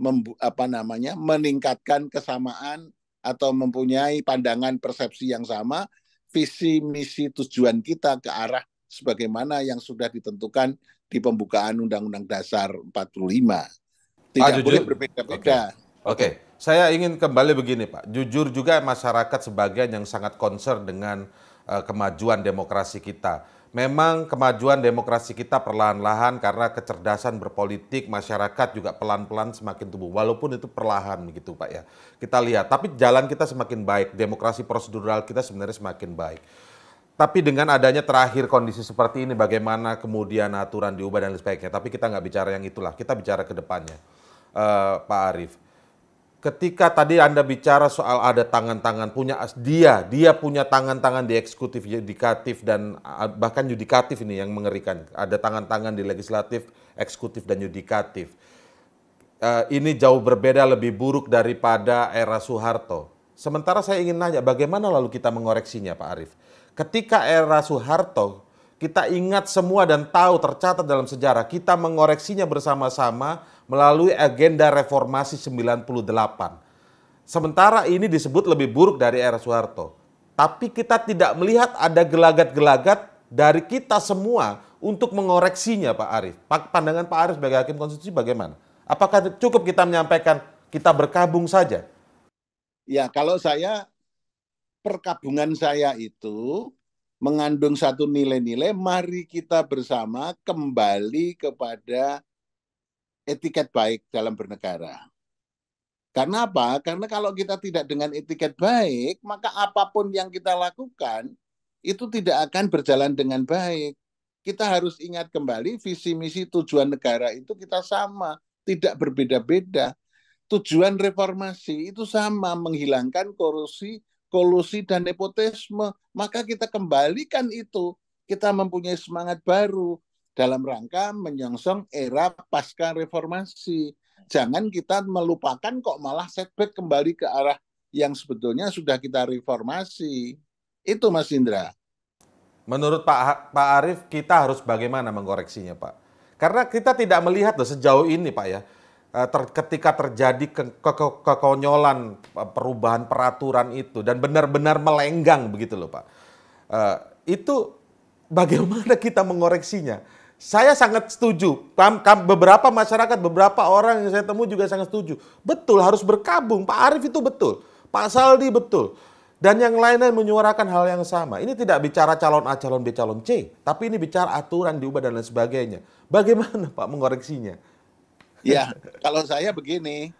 S1: membu apa namanya meningkatkan kesamaan atau mempunyai pandangan persepsi yang sama visi misi tujuan kita ke arah sebagaimana yang sudah ditentukan di pembukaan Undang-Undang Dasar 45 ah,
S4: tidak ah, boleh
S2: berbeda-beda. Oke, okay. okay. saya ingin kembali begini Pak, jujur juga masyarakat sebagian yang sangat concern dengan uh, kemajuan demokrasi kita memang kemajuan demokrasi kita perlahan-lahan karena kecerdasan berpolitik masyarakat juga pelan-pelan semakin tumbuh walaupun itu perlahan begitu Pak ya. Kita lihat tapi jalan kita semakin baik, demokrasi prosedural kita sebenarnya semakin baik. Tapi dengan adanya terakhir kondisi seperti ini bagaimana kemudian aturan diubah dan lain sebagainya. Tapi kita nggak bicara yang itulah, kita bicara ke depannya. Uh, Pak Arief, ketika tadi Anda bicara soal ada tangan-tangan punya dia, dia punya tangan-tangan di eksekutif, yudikatif dan ah, bahkan yudikatif ini yang mengerikan. Ada tangan-tangan di legislatif, eksekutif dan yudikatif. Eh, ini jauh berbeda lebih buruk daripada era Soeharto. Sementara saya ingin nanya bagaimana lalu kita mengoreksinya Pak Arief? Ketika era Soeharto kita ingat semua dan tahu tercatat dalam sejarah, kita mengoreksinya bersama-sama melalui agenda reformasi 98. Sementara ini disebut lebih buruk dari era Soeharto. Tapi kita tidak melihat ada gelagat-gelagat dari kita semua untuk mengoreksinya Pak Arief. Pandangan Pak Arief sebagai Hakim Konstitusi bagaimana? Apakah cukup kita menyampaikan kita berkabung saja? Ya kalau saya perkabungan
S1: saya itu mengandung satu nilai-nilai mari kita bersama kembali kepada etiket baik dalam bernegara. Karena apa? Karena kalau kita tidak dengan etiket baik, maka apapun yang kita lakukan itu tidak akan berjalan dengan baik. Kita harus ingat kembali visi misi tujuan negara itu kita sama, tidak berbeda-beda. Tujuan reformasi itu sama, menghilangkan korupsi, kolusi dan nepotisme. Maka kita kembalikan itu, kita mempunyai semangat baru, dalam rangka menyongsong era pasca reformasi. Jangan kita melupakan kok malah setback kembali ke arah yang sebetulnya sudah kita reformasi.
S2: Itu Mas Indra. Menurut Pak Pak Arief kita harus bagaimana mengoreksinya Pak? Karena kita tidak melihat loh sejauh ini, Pak ya. Eh, ter, ketika terjadi ke, ke, ke, kekonyolan eh, perubahan peraturan itu dan benar-benar melenggang begitu loh Pak. Uh, itu bagaimana kita mengoreksinya? Saya sangat setuju. Beberapa masyarakat, beberapa orang yang saya temui juga sangat setuju. Betul, harus berkabung. Pak Arief itu betul. Pak Saldi betul. Dan yang lain-lain menyuarakan hal yang sama. Ini tidak bicara calon A, calon B, calon C. Tapi ini bicara aturan diubah dan lain sebagainya. Bagaimana Pak mengoreksinya?
S1: Ya, kalau saya begini.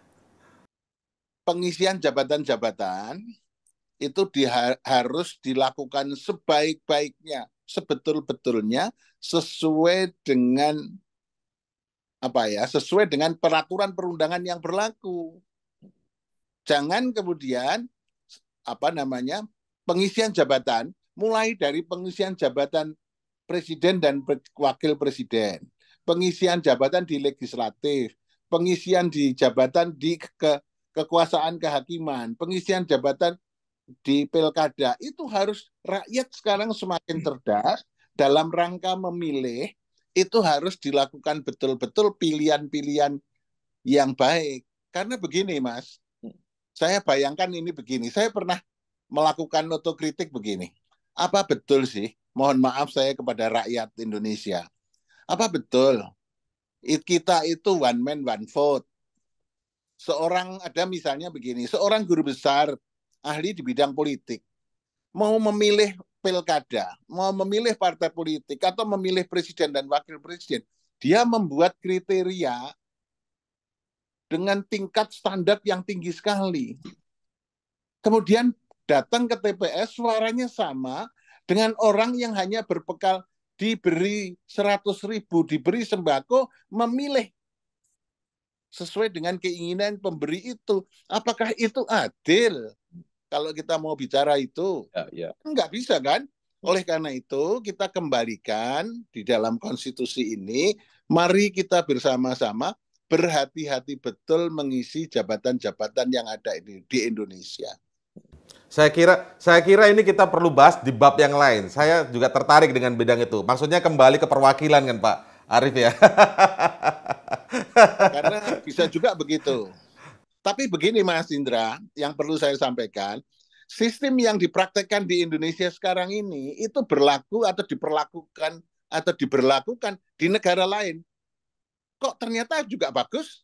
S1: Pengisian jabatan-jabatan itu harus dilakukan sebaik-baiknya, sebetul-betulnya sesuai dengan apa ya sesuai dengan peraturan perundangan yang berlaku jangan kemudian apa namanya pengisian jabatan mulai dari pengisian jabatan presiden dan wakil presiden pengisian jabatan di legislatif pengisian di jabatan di ke, kekuasaan kehakiman pengisian jabatan di pilkada itu harus rakyat sekarang semakin hmm. cerdas dalam rangka memilih itu harus dilakukan betul-betul pilihan-pilihan yang baik. Karena begini, Mas, saya bayangkan ini begini. Saya pernah melakukan otokritik begini. Apa betul sih? Mohon maaf saya kepada rakyat Indonesia. Apa betul kita itu one man one vote? Seorang ada misalnya begini, seorang guru besar ahli di bidang politik mau memilih pilkada, mau memilih partai politik atau memilih presiden dan wakil presiden, dia membuat kriteria dengan tingkat standar yang tinggi sekali. Kemudian datang ke TPS suaranya sama dengan orang yang hanya berbekal diberi 100 ribu, diberi sembako, memilih sesuai dengan keinginan pemberi itu. Apakah itu adil? kalau kita mau bicara itu ya, ya. nggak bisa kan oleh karena itu kita kembalikan di dalam konstitusi ini mari kita bersama-sama berhati-hati betul mengisi jabatan-jabatan yang ada ini di Indonesia
S2: saya kira saya kira ini kita perlu bahas di bab yang lain. Saya juga tertarik dengan bidang itu. Maksudnya kembali ke perwakilan kan Pak Arif ya. Karena bisa juga begitu.
S1: Tapi begini Mas Indra, yang perlu saya sampaikan, sistem yang dipraktekkan di Indonesia sekarang ini itu berlaku atau diperlakukan atau diberlakukan di negara lain. Kok ternyata juga bagus?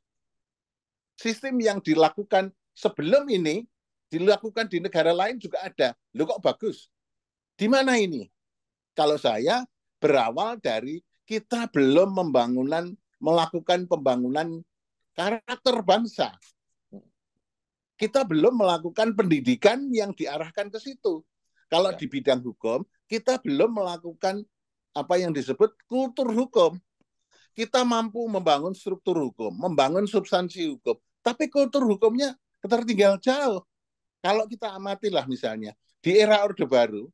S1: Sistem yang dilakukan sebelum ini dilakukan di negara lain juga ada. Loh kok bagus? Di mana ini? Kalau saya berawal dari kita belum membangunan melakukan pembangunan karakter bangsa kita belum melakukan pendidikan yang diarahkan ke situ. Kalau ya. di bidang hukum, kita belum melakukan apa yang disebut kultur hukum. Kita mampu membangun struktur hukum, membangun substansi hukum, tapi kultur hukumnya tertinggal jauh. Kalau kita amatilah misalnya, di era Orde Baru,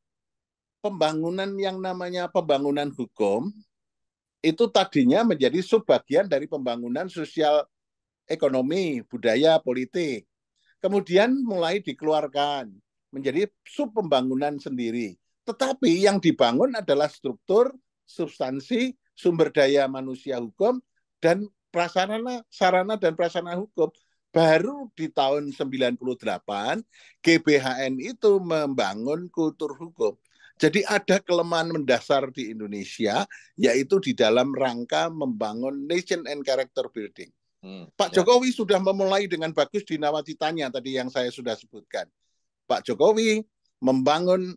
S1: pembangunan yang namanya pembangunan hukum itu tadinya menjadi sebagian dari pembangunan sosial ekonomi, budaya, politik. Kemudian mulai dikeluarkan menjadi sub pembangunan sendiri. Tetapi yang dibangun adalah struktur, substansi, sumber daya manusia hukum dan prasarana sarana dan prasarana hukum. Baru di tahun 98 GBHN itu membangun kultur hukum. Jadi ada kelemahan mendasar di Indonesia yaitu di dalam rangka membangun nation and character building. Hmm, Pak ya. Jokowi sudah memulai dengan bagus di nawacitanya tadi yang saya sudah sebutkan. Pak Jokowi membangun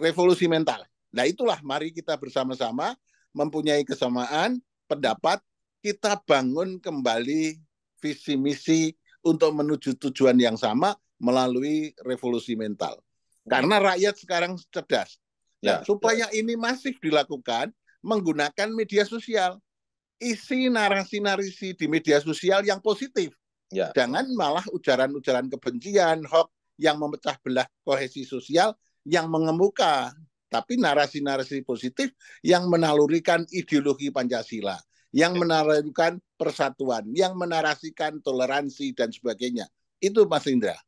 S1: revolusi mental. Nah itulah mari kita bersama-sama mempunyai kesamaan pendapat, kita bangun kembali visi misi untuk menuju tujuan yang sama melalui revolusi mental. Hmm. Karena rakyat sekarang cerdas. Nah, ya, ya. supaya ya. ini masif dilakukan menggunakan media sosial isi narasi-narasi di media sosial yang positif. Ya. Jangan malah ujaran-ujaran kebencian, hoax yang memecah belah kohesi sosial yang mengemuka, tapi narasi-narasi positif yang menalurikan ideologi Pancasila, yang ya. menalurikan persatuan, yang menarasikan toleransi dan
S2: sebagainya. Itu Mas Indra.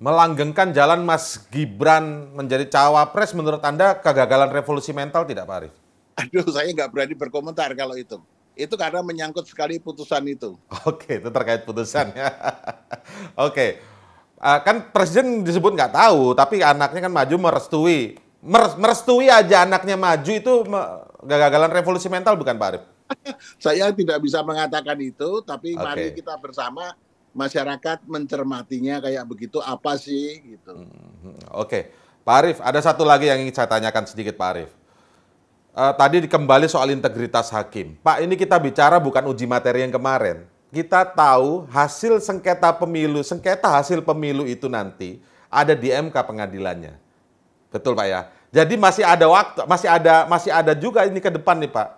S2: Melanggengkan jalan Mas Gibran menjadi cawapres menurut Anda kegagalan revolusi mental tidak Pak Arief? aduh saya nggak berani berkomentar kalau itu. Itu karena menyangkut sekali putusan itu. Oke, itu terkait putusan ya. (laughs) Oke, uh, kan presiden disebut nggak tahu, tapi anaknya kan maju merestui. Mer merestui aja anaknya maju itu gagalan revolusi mental bukan Pak Arief? (laughs) saya tidak bisa mengatakan itu, tapi okay. mari kita
S1: bersama masyarakat mencermatinya kayak begitu apa sih
S2: gitu. Hmm, hmm, hmm. Oke, okay. Pak Arief, ada satu lagi yang ingin saya tanyakan sedikit Pak Arief uh, tadi kembali soal integritas hakim. Pak, ini kita bicara bukan uji materi yang kemarin. Kita tahu hasil sengketa pemilu, sengketa hasil pemilu itu nanti ada di MK pengadilannya. Betul, Pak ya? Jadi masih ada waktu, masih ada masih ada juga ini ke depan nih, Pak.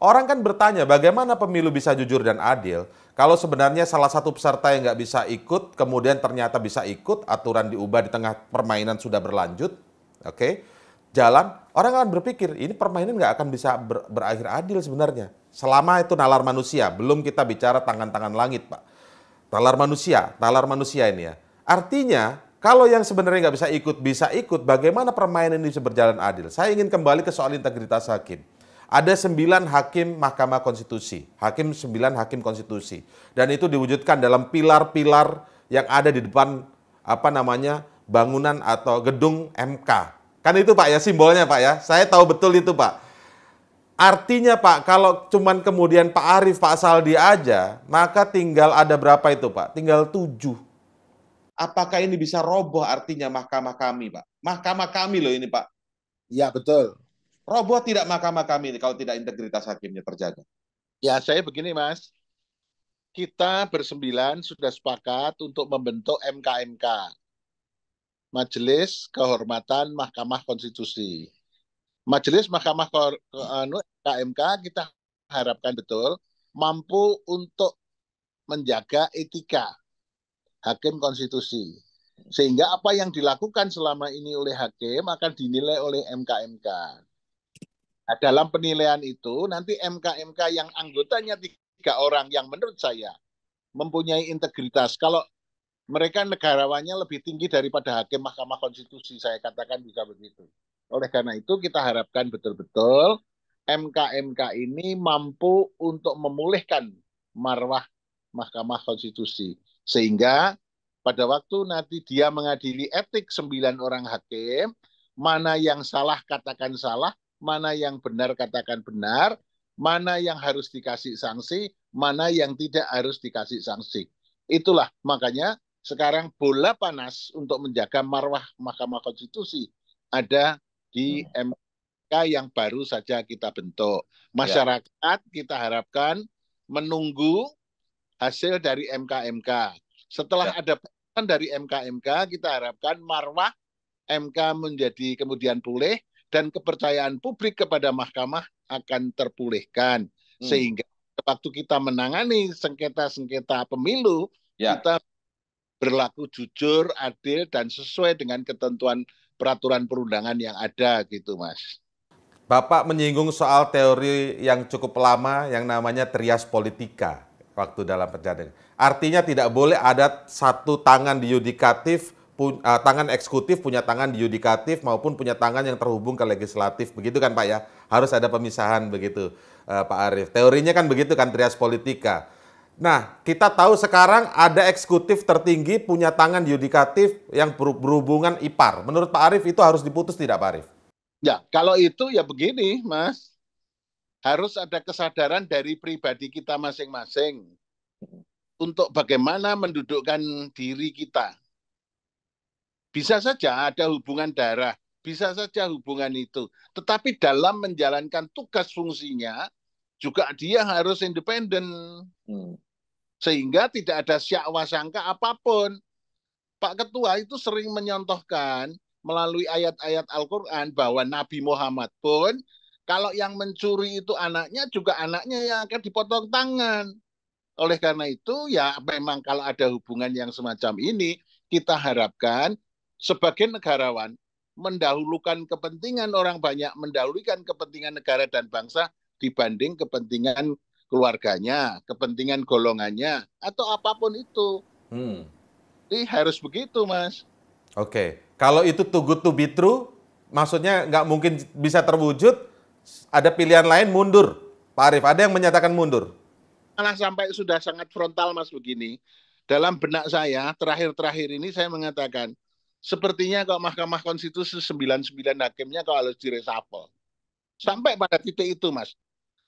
S2: Orang kan bertanya bagaimana pemilu bisa jujur dan adil kalau sebenarnya salah satu peserta yang nggak bisa ikut kemudian ternyata bisa ikut aturan diubah di tengah permainan sudah berlanjut, oke? Okay? jalan, orang akan berpikir ini permainan nggak akan bisa ber, berakhir adil sebenarnya. Selama itu nalar manusia, belum kita bicara tangan-tangan langit, Pak. Nalar manusia, nalar manusia ini ya. Artinya, kalau yang sebenarnya nggak bisa ikut, bisa ikut, bagaimana permainan ini bisa berjalan adil? Saya ingin kembali ke soal integritas hakim. Ada sembilan hakim Mahkamah Konstitusi, hakim sembilan hakim konstitusi, dan itu diwujudkan dalam pilar-pilar yang ada di depan apa namanya bangunan atau gedung MK Kan itu Pak ya simbolnya Pak ya. Saya tahu betul itu Pak. Artinya Pak, kalau cuman kemudian Pak Arief, Pak Saldi aja, maka tinggal ada berapa itu Pak? Tinggal tujuh. Apakah ini bisa roboh artinya mahkamah kami Pak? Mahkamah kami loh ini Pak.
S1: Ya betul.
S2: Roboh tidak mahkamah kami ini kalau tidak integritas hakimnya terjaga?
S1: Ya saya begini Mas,
S2: kita bersembilan
S1: sudah sepakat untuk membentuk MKMK. Majelis Kehormatan Mahkamah Konstitusi. Majelis Mahkamah KMK anu, kita harapkan betul mampu untuk menjaga etika hakim konstitusi. Sehingga apa yang dilakukan selama ini oleh hakim akan dinilai oleh MKMK. Nah, dalam penilaian itu nanti MKMK yang anggotanya tiga orang yang menurut saya mempunyai integritas. Kalau mereka negarawannya lebih tinggi daripada hakim Mahkamah Konstitusi. Saya katakan bisa begitu. Oleh karena itu kita harapkan betul-betul MKMK mk ini mampu untuk memulihkan marwah Mahkamah Konstitusi. Sehingga pada waktu nanti dia mengadili etik sembilan orang hakim, mana yang salah katakan salah, mana yang benar katakan benar, mana yang harus dikasih sanksi, mana yang tidak harus dikasih sanksi. Itulah makanya sekarang bola panas untuk menjaga marwah Mahkamah Konstitusi ada di MK hmm. yang baru saja kita bentuk.
S4: Ya. Masyarakat
S1: ya. kita harapkan menunggu hasil dari MK-MK Setelah ya. ada putusan dari MK-MK kita harapkan marwah MK menjadi kemudian pulih dan kepercayaan publik kepada mahkamah akan terpulihkan. Hmm. Sehingga waktu kita menangani sengketa-sengketa pemilu, ya. kita berlaku jujur, adil, dan sesuai dengan ketentuan peraturan perundangan yang ada gitu mas.
S2: Bapak menyinggung soal teori yang cukup lama yang namanya trias politika waktu dalam perjalanan. Artinya tidak boleh ada satu tangan di yudikatif, eh, tangan eksekutif punya tangan di yudikatif maupun punya tangan yang terhubung ke legislatif. Begitu kan Pak ya? Harus ada pemisahan begitu eh, Pak Arief. Teorinya kan begitu kan trias politika. Nah, kita tahu sekarang ada eksekutif tertinggi punya tangan yudikatif yang berhubungan IPAR. Menurut Pak Arief itu harus diputus tidak Pak Arief? Ya,
S1: kalau itu ya begini, Mas. Harus ada kesadaran dari pribadi kita masing-masing untuk bagaimana mendudukkan diri kita. Bisa saja ada hubungan darah, bisa saja hubungan itu. Tetapi dalam menjalankan tugas fungsinya, juga dia harus independen. Hmm. Sehingga tidak ada syakwa sangka apapun. Pak Ketua itu sering menyontohkan melalui ayat-ayat Al-Quran bahwa Nabi Muhammad pun kalau yang mencuri itu anaknya juga anaknya yang akan dipotong tangan. Oleh karena itu ya memang kalau ada hubungan yang semacam ini kita harapkan sebagai negarawan mendahulukan kepentingan orang banyak, mendahulukan kepentingan negara dan bangsa dibanding kepentingan keluarganya, kepentingan golongannya, atau apapun itu.
S2: Hmm. Jadi harus begitu, Mas. Oke, kalau itu too good to be true, maksudnya nggak mungkin bisa terwujud, ada pilihan lain mundur. Pak Arief, ada yang menyatakan mundur?
S1: Malah sampai sudah sangat frontal, Mas, begini. Dalam benak saya, terakhir-terakhir ini saya mengatakan, sepertinya kalau Mahkamah Konstitusi 99 hakimnya kalau harus diresapel. Sampai pada titik itu, Mas.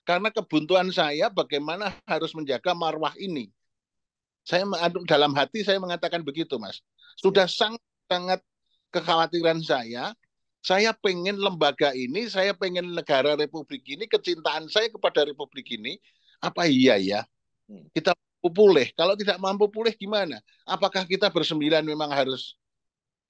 S1: Karena kebuntuan saya bagaimana harus menjaga marwah ini. Saya anu, dalam hati saya mengatakan begitu, Mas. Sudah sangat-sangat iya. kekhawatiran saya, saya pengen lembaga ini, saya pengen negara republik ini, kecintaan saya kepada republik ini, apa iya ya? Hmm. Kita mampu pulih. Kalau tidak mampu pulih gimana? Apakah kita bersembilan memang harus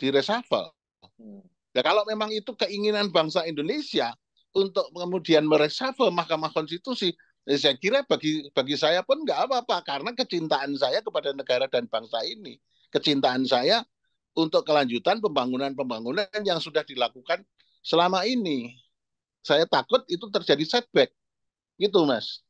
S1: diresafel? Hmm. Nah, kalau memang itu keinginan bangsa Indonesia, untuk kemudian meresafel Mahkamah Konstitusi eh, saya kira bagi bagi saya pun nggak apa-apa karena kecintaan saya kepada negara dan bangsa ini kecintaan saya untuk kelanjutan pembangunan-pembangunan yang sudah
S2: dilakukan selama ini saya takut itu terjadi setback gitu mas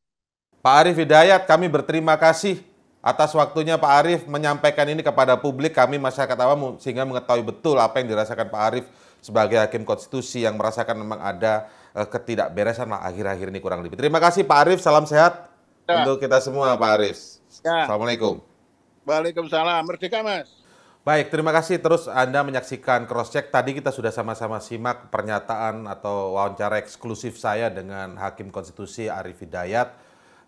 S2: Pak Arief Hidayat kami berterima kasih atas waktunya Pak Arief menyampaikan ini kepada publik kami masyarakat awam sehingga mengetahui betul apa yang dirasakan Pak Arief sebagai hakim konstitusi yang merasakan memang ada Eh, ketidakberesan lah akhir-akhir ini kurang lebih. Terima kasih Pak Arif. salam sehat ya. untuk kita semua Pak Arif. Ya. Assalamualaikum.
S1: Waalaikumsalam, merdeka Mas.
S2: Baik, terima kasih terus Anda menyaksikan cross check. Tadi kita sudah sama-sama simak pernyataan atau wawancara eksklusif saya dengan Hakim Konstitusi Arief Hidayat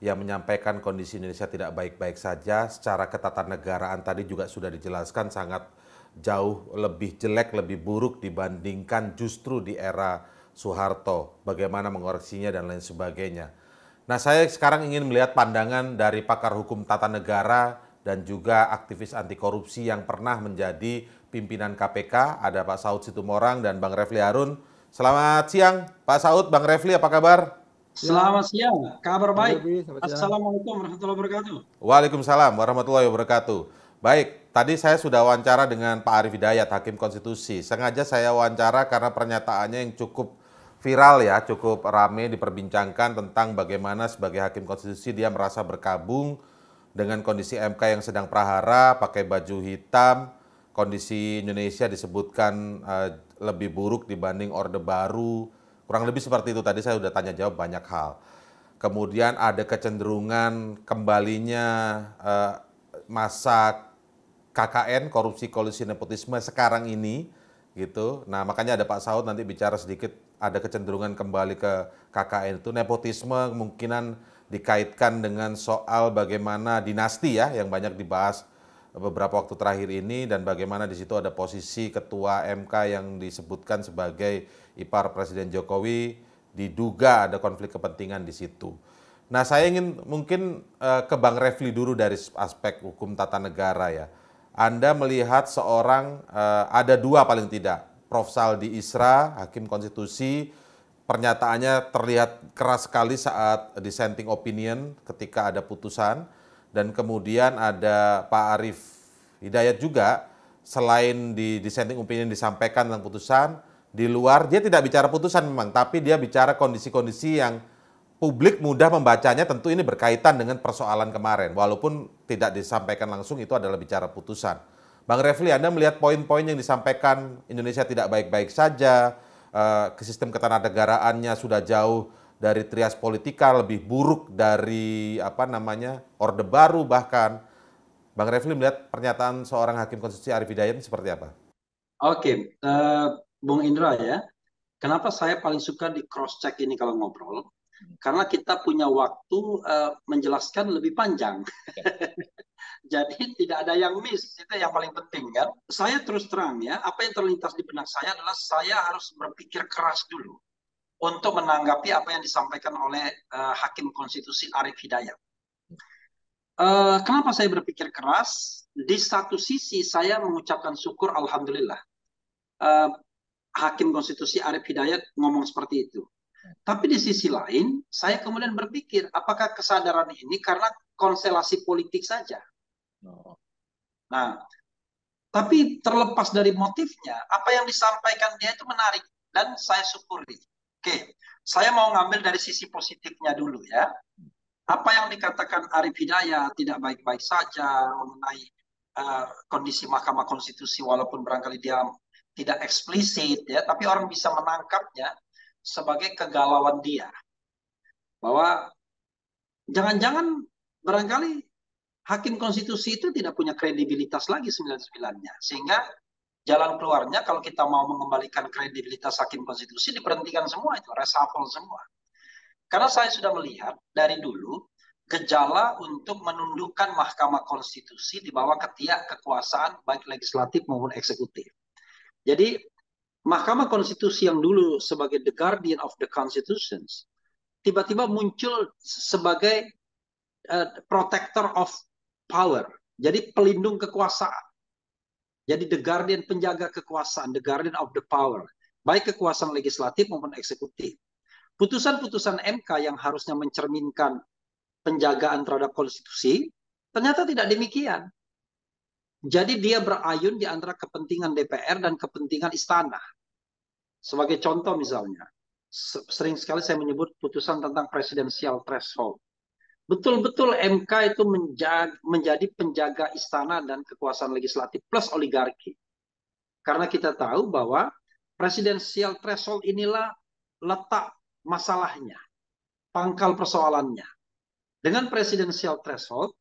S2: yang menyampaikan kondisi Indonesia tidak baik-baik saja. Secara ketatanegaraan tadi juga sudah dijelaskan sangat jauh lebih jelek, lebih buruk dibandingkan justru di era Soeharto, bagaimana mengoreksinya dan lain sebagainya. Nah, saya sekarang ingin melihat pandangan dari pakar hukum tata negara dan juga aktivis anti korupsi yang pernah menjadi pimpinan KPK, ada Pak Saud Situmorang dan Bang Refli Harun. Selamat siang, Pak Saud, Bang Refli, apa kabar? Selamat siang,
S4: kabar baik. Assalamualaikum warahmatullahi wabarakatuh.
S2: Waalaikumsalam warahmatullahi wabarakatuh. Baik, tadi saya sudah wawancara dengan Pak Arif Hidayat, Hakim Konstitusi. Sengaja saya wawancara karena pernyataannya yang cukup viral ya, cukup rame diperbincangkan tentang bagaimana sebagai hakim konstitusi dia merasa berkabung dengan kondisi MK yang sedang prahara, pakai baju hitam, kondisi Indonesia disebutkan uh, lebih buruk dibanding Orde Baru. Kurang lebih seperti itu tadi saya sudah tanya jawab banyak hal. Kemudian ada kecenderungan kembalinya uh, masa KKN korupsi kolusi nepotisme sekarang ini gitu. Nah, makanya ada Pak Saud nanti bicara sedikit ada kecenderungan kembali ke KKN itu nepotisme kemungkinan dikaitkan dengan soal bagaimana dinasti ya yang banyak dibahas beberapa waktu terakhir ini dan bagaimana di situ ada posisi ketua MK yang disebutkan sebagai ipar Presiden Jokowi diduga ada konflik kepentingan di situ. Nah, saya ingin mungkin uh, ke Bang Refli dulu dari aspek hukum tata negara ya. Anda melihat seorang uh, ada dua paling tidak Prof. Saldi Isra, Hakim Konstitusi, pernyataannya terlihat keras sekali saat dissenting opinion ketika ada putusan. Dan kemudian ada Pak Arief Hidayat juga, selain di dissenting opinion disampaikan tentang putusan, di luar dia tidak bicara putusan memang, tapi dia bicara kondisi-kondisi yang publik mudah membacanya tentu ini berkaitan dengan persoalan kemarin. Walaupun tidak disampaikan langsung itu adalah bicara putusan. Bang Refli, Anda melihat poin-poin yang disampaikan Indonesia tidak baik-baik saja, eh, ke sistem ketenagaraannya sudah jauh dari trias politika, lebih buruk dari apa namanya orde baru bahkan. Bang Refli melihat pernyataan seorang hakim konstitusi Arif Hidayat seperti apa?
S4: Oke, okay. uh, eh, Bung Indra ya, kenapa saya paling suka di cross check ini kalau ngobrol? Hmm. Karena kita punya waktu uh, menjelaskan lebih panjang. (laughs) Jadi tidak ada yang miss, itu yang paling penting kan. Saya terus terang ya, apa yang terlintas di benak saya adalah saya harus berpikir keras dulu untuk menanggapi apa yang disampaikan oleh uh, Hakim Konstitusi Arief Hidayat. Uh, kenapa saya berpikir keras? Di satu sisi saya mengucapkan syukur Alhamdulillah. Uh, Hakim Konstitusi Arief Hidayat ngomong seperti itu. Tapi di sisi lain, saya kemudian berpikir, apakah kesadaran ini karena konstelasi politik saja? Oh. Nah, tapi terlepas dari motifnya, apa yang disampaikan dia itu menarik dan saya syukuri. Oke, saya mau ngambil dari sisi positifnya dulu ya. Apa yang dikatakan Arif Hidayah tidak baik-baik saja mengenai uh, kondisi Mahkamah Konstitusi walaupun barangkali dia tidak eksplisit ya, tapi orang bisa menangkapnya sebagai kegalauan dia. Bahwa jangan-jangan barangkali hakim konstitusi itu tidak punya kredibilitas lagi 99-nya. Sehingga jalan keluarnya kalau kita mau mengembalikan kredibilitas hakim konstitusi diperhentikan semua itu, reshuffle semua. Karena saya sudah melihat dari dulu gejala untuk menundukkan Mahkamah Konstitusi di bawah ketiak kekuasaan baik legislatif maupun eksekutif. Jadi Mahkamah Konstitusi yang dulu sebagai the guardian of the constitutions tiba-tiba muncul sebagai uh, protector of power. Jadi pelindung kekuasaan. Jadi the guardian penjaga kekuasaan, the guardian of the power. Baik kekuasaan legislatif maupun eksekutif. Putusan-putusan MK yang harusnya mencerminkan penjagaan terhadap konstitusi, ternyata tidak demikian. Jadi dia berayun di antara kepentingan DPR dan kepentingan istana. Sebagai contoh misalnya, sering sekali saya menyebut putusan tentang presidensial threshold betul-betul MK itu menjadi, menjadi penjaga istana dan kekuasaan legislatif plus oligarki. Karena kita tahu bahwa presidensial threshold inilah letak masalahnya, pangkal persoalannya. Dengan presidensial threshold,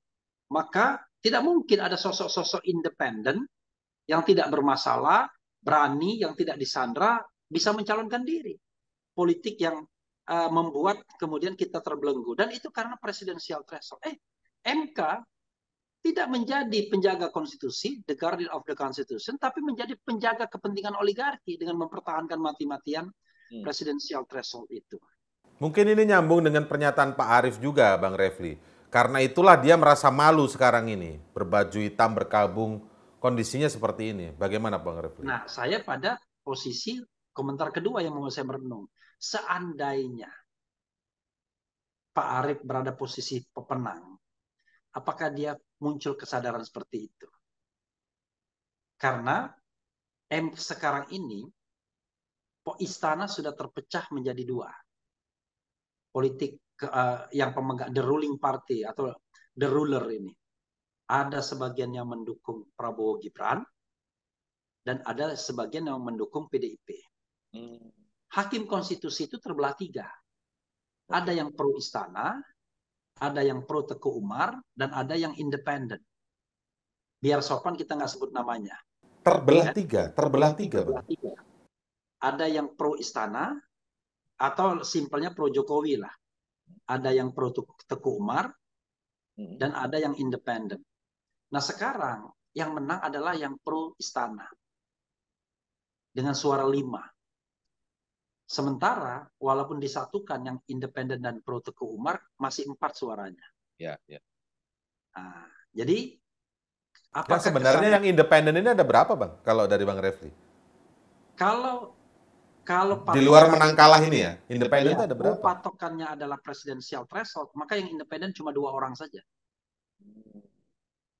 S4: maka tidak mungkin ada sosok-sosok independen yang tidak bermasalah, berani, yang tidak disandra, bisa mencalonkan diri. Politik yang uh, membuat kemudian kita terbelenggu dan itu karena presidensial threshold. Eh, MK tidak menjadi penjaga konstitusi, the guardian of the constitution, tapi menjadi penjaga kepentingan oligarki dengan mempertahankan mati-matian hmm. presidensial threshold itu.
S2: Mungkin ini nyambung dengan pernyataan Pak Arief juga, Bang Refli. Karena itulah dia merasa malu sekarang ini, berbaju hitam, berkabung, kondisinya seperti ini. Bagaimana Bang Refli?
S4: Nah, saya pada posisi komentar kedua yang mau saya merenung seandainya Pak Arif berada posisi pemenang, apakah dia muncul kesadaran seperti itu? Karena M sekarang ini istana sudah terpecah menjadi dua. Politik eh, yang pemegang the ruling party atau the ruler ini. Ada sebagian yang mendukung Prabowo Gibran dan ada sebagian yang mendukung PDIP. Hmm hakim konstitusi itu terbelah tiga. Ada yang pro istana, ada yang pro Teguh Umar, dan ada yang independen. Biar sopan kita nggak sebut namanya.
S2: Terbelah ya? tiga, terbelah tiga. Terbelah
S4: tiga. Ada yang pro istana, atau simpelnya pro Jokowi lah. Ada yang pro Teguh Umar, hmm. dan ada yang independen. Nah sekarang yang menang adalah yang pro istana dengan suara lima. Sementara walaupun disatukan yang independen dan pro Teguh Umar masih empat suaranya. Ya, ya. Nah, jadi apa nah, sebenarnya kesana... yang
S2: independen ini ada berapa bang? Kalau dari bang Refli?
S4: Kalau kalau di luar menang
S2: kalah ini ya, independen ya, itu ada ya, berapa?
S4: Patokannya adalah presidensial threshold, maka yang independen cuma dua orang saja.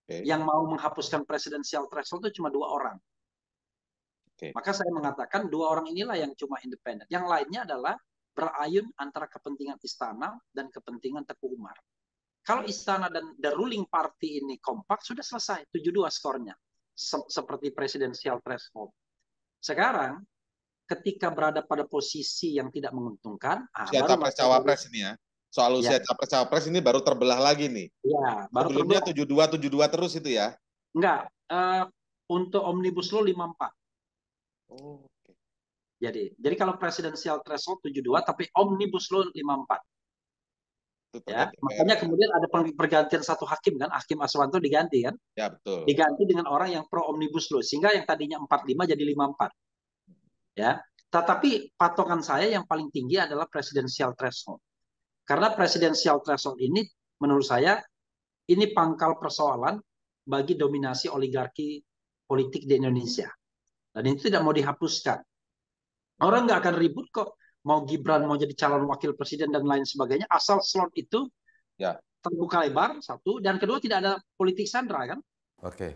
S4: Okay. Yang mau menghapuskan presidensial threshold itu cuma dua orang. Okay. Maka saya mengatakan dua orang inilah yang cuma independen. Yang lainnya adalah berayun antara kepentingan istana dan kepentingan Teguh Umar. Kalau istana dan the ruling party ini kompak, sudah selesai. 72 skornya. Se seperti presidensial threshold. Sekarang, ketika berada pada posisi yang tidak menguntungkan, ah, Siapa ah, baru cawapres
S2: ini ya? Soal iya. usia ya. capres-cawapres ini baru terbelah lagi nih.
S4: Ya, baru Sebelumnya
S2: dua 72-72 terus itu ya?
S4: Enggak. Uh, untuk Omnibus Law 54 oke. Okay. Jadi, jadi kalau presidensial threshold 72 tapi omnibus law 54. Betul, ya, makanya kemudian ada pergantian satu hakim kan, Hakim Aswanto diganti kan? Ya, betul. Diganti dengan orang yang pro omnibus law sehingga yang tadinya 45 jadi 54. Ya. Tetapi patokan saya yang paling tinggi adalah presidensial threshold. Karena presidensial threshold ini menurut saya ini pangkal persoalan bagi dominasi oligarki politik di Indonesia. Dan itu tidak mau dihapuskan. Orang nggak akan ribut kok mau Gibran mau jadi calon wakil presiden dan lain sebagainya asal slot itu ya. terbuka lebar satu dan kedua tidak ada politik sandra kan?
S2: Oke.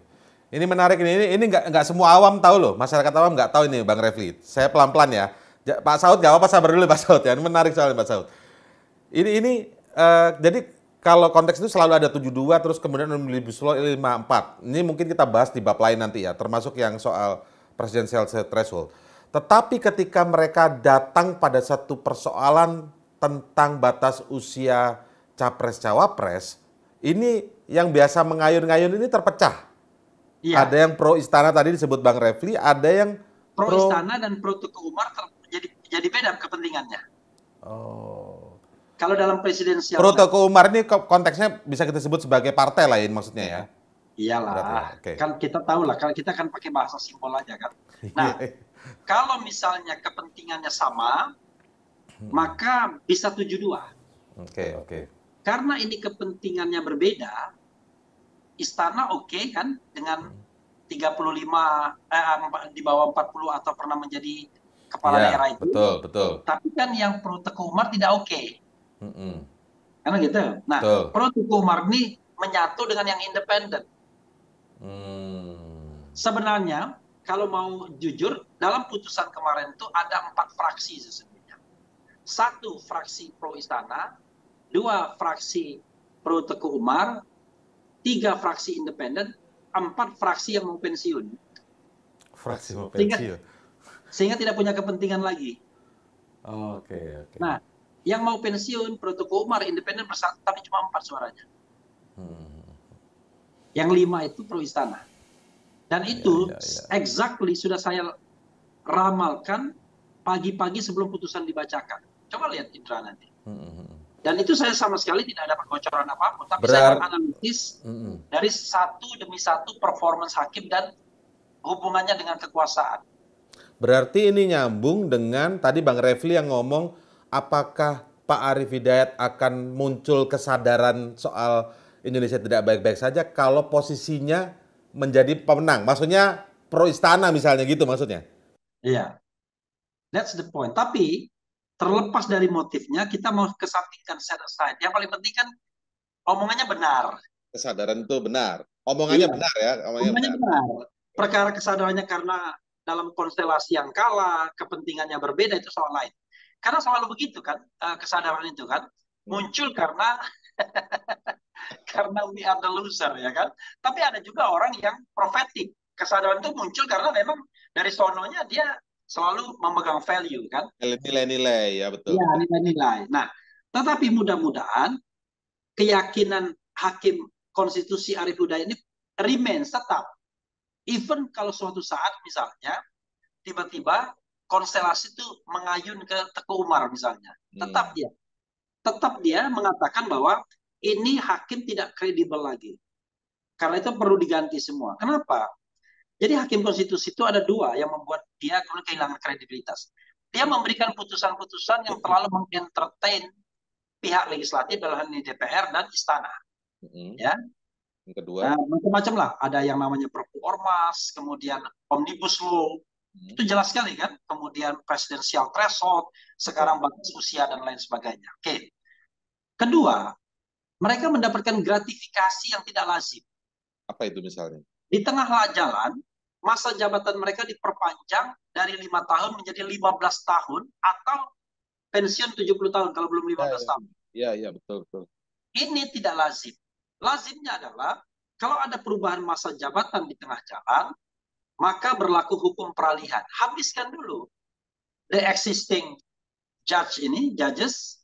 S2: Ini menarik ini ini nggak nggak semua awam tahu loh masyarakat awam nggak tahu ini Bang Refli. Saya pelan pelan ya. Pak Saud nggak apa-apa sabar dulu Pak Saud ya. Ini menarik soalnya Pak Saud. Ini ini uh, jadi kalau konteks itu selalu ada 72 terus kemudian 54. Ini mungkin kita bahas di bab lain nanti ya termasuk yang soal presidensial threshold. Tetapi ketika mereka datang pada satu persoalan tentang batas usia capres-cawapres, ini yang biasa mengayun-ngayun ini terpecah. Iya. Ada yang pro istana tadi disebut Bang Refli, ada yang
S4: pro, pro... istana dan pro Tuku Umar jadi jadi beda kepentingannya.
S2: Oh. Kalau dalam presidensial Pro Tuku Umar ini konteksnya bisa kita sebut sebagai partai lain maksudnya ya. Iyalah, ya, okay. kan kita tahu lah, kan
S4: kita kan pakai bahasa simbol aja kan. (laughs) Nah, iya. kalau misalnya kepentingannya sama, hmm. maka bisa tujuh dua.
S2: Oke, okay, oke. Okay.
S4: Karena ini kepentingannya berbeda, istana oke okay, kan dengan 35 hmm. eh, ah, di bawah 40 atau pernah menjadi
S2: kepala ya, daerah itu. Betul,
S4: betul. Tapi kan yang pro Teguh Umar tidak oke. Okay. Mm -mm. Karena gitu. Nah, betul. pro Teguh Umar ini menyatu dengan yang independen. Hmm. Sebenarnya kalau mau jujur dalam putusan kemarin itu ada empat fraksi sesungguhnya. Satu fraksi pro istana, dua fraksi pro Teguh Umar, tiga fraksi independen, empat fraksi yang mau pensiun. Fraksi mau pensiun. Sehingga, sehingga tidak punya kepentingan lagi. Oke, oh, oke. Okay, okay. Nah, yang mau pensiun pro Teguh Umar independen bersatu tapi cuma empat suaranya. Hmm. Yang lima itu pro istana. Dan ya, itu ya, ya, ya. exactly sudah saya ramalkan pagi-pagi sebelum putusan dibacakan. Coba lihat Indra nanti. Hmm. Dan itu saya sama sekali tidak ada kebocoran apapun, tapi Berar... saya menganalisis hmm. dari satu demi satu performance hakim dan hubungannya dengan kekuasaan.
S2: Berarti ini nyambung dengan tadi Bang Refli yang ngomong apakah Pak Arif Hidayat akan muncul kesadaran soal Indonesia tidak baik-baik saja kalau posisinya menjadi pemenang. Maksudnya pro istana misalnya gitu maksudnya.
S4: Iya. That's the point. Tapi terlepas dari motifnya kita mau kesampingkan set aside. Yang paling penting kan omongannya benar. Kesadaran itu benar.
S2: Omongannya iya. benar ya, omongannya, omongannya
S4: benar. benar. Perkara kesadarannya karena dalam konstelasi yang kalah, kepentingannya berbeda itu soal lain. Karena selalu begitu kan, eh, kesadaran itu kan muncul karena (laughs) karena we are the loser ya kan. Tapi ada juga orang yang profetik. Kesadaran itu muncul karena memang dari sononya dia selalu memegang value kan. Nilai-nilai ya betul. Ya nilai-nilai. Nah, tetapi mudah-mudahan keyakinan hakim konstitusi Arif Huda ini remain tetap. Even kalau suatu saat misalnya tiba-tiba konstelasi itu mengayun ke Teguh Umar misalnya, tetap hmm. dia tetap dia mengatakan bahwa ini hakim tidak kredibel lagi. Karena itu perlu diganti semua. Kenapa? Jadi hakim konstitusi itu ada dua yang membuat dia kemudian kehilangan kredibilitas. Dia memberikan putusan-putusan yang terlalu mengentertain pihak legislatif dalam hal ini DPR dan istana. hmm Ya. Yang kedua, nah, macam-macam lah. Ada yang namanya Perpu Ormas, kemudian Omnibus Law. hmm Itu jelas sekali kan. Kemudian presidensial threshold, sekarang batas usia dan lain sebagainya. Oke. Okay. Kedua, mereka mendapatkan gratifikasi yang tidak lazim. Apa itu misalnya? Di tengah jalan, masa jabatan mereka diperpanjang dari lima tahun menjadi 15 tahun atau pensiun 70 tahun kalau belum 15 ya, ya, tahun. Iya, iya, betul, betul. Ini tidak lazim. Lazimnya adalah kalau ada perubahan masa jabatan di tengah jalan, maka berlaku hukum peralihan. Habiskan dulu the existing judge ini, judges,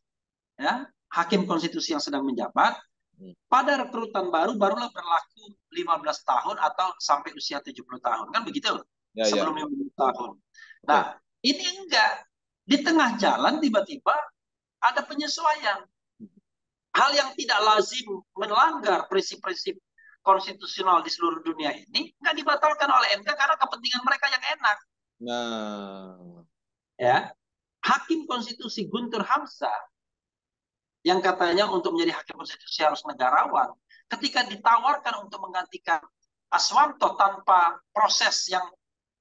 S4: ya, hakim konstitusi yang sedang menjabat, hmm. pada rekrutan baru barulah berlaku 15 tahun atau sampai usia 70 tahun. Kan begitu loh. Ya, ya, sebelum ya. 50 tahun. Nah, okay. ini enggak di tengah jalan tiba-tiba ada penyesuaian. Hal yang tidak lazim melanggar prinsip-prinsip konstitusional di seluruh dunia ini enggak dibatalkan oleh MK karena kepentingan mereka yang enak. Nah, ya hakim konstitusi Guntur Hamzah yang katanya untuk menjadi hakim konstitusi harus negarawan, ketika ditawarkan untuk menggantikan Aswanto tanpa proses yang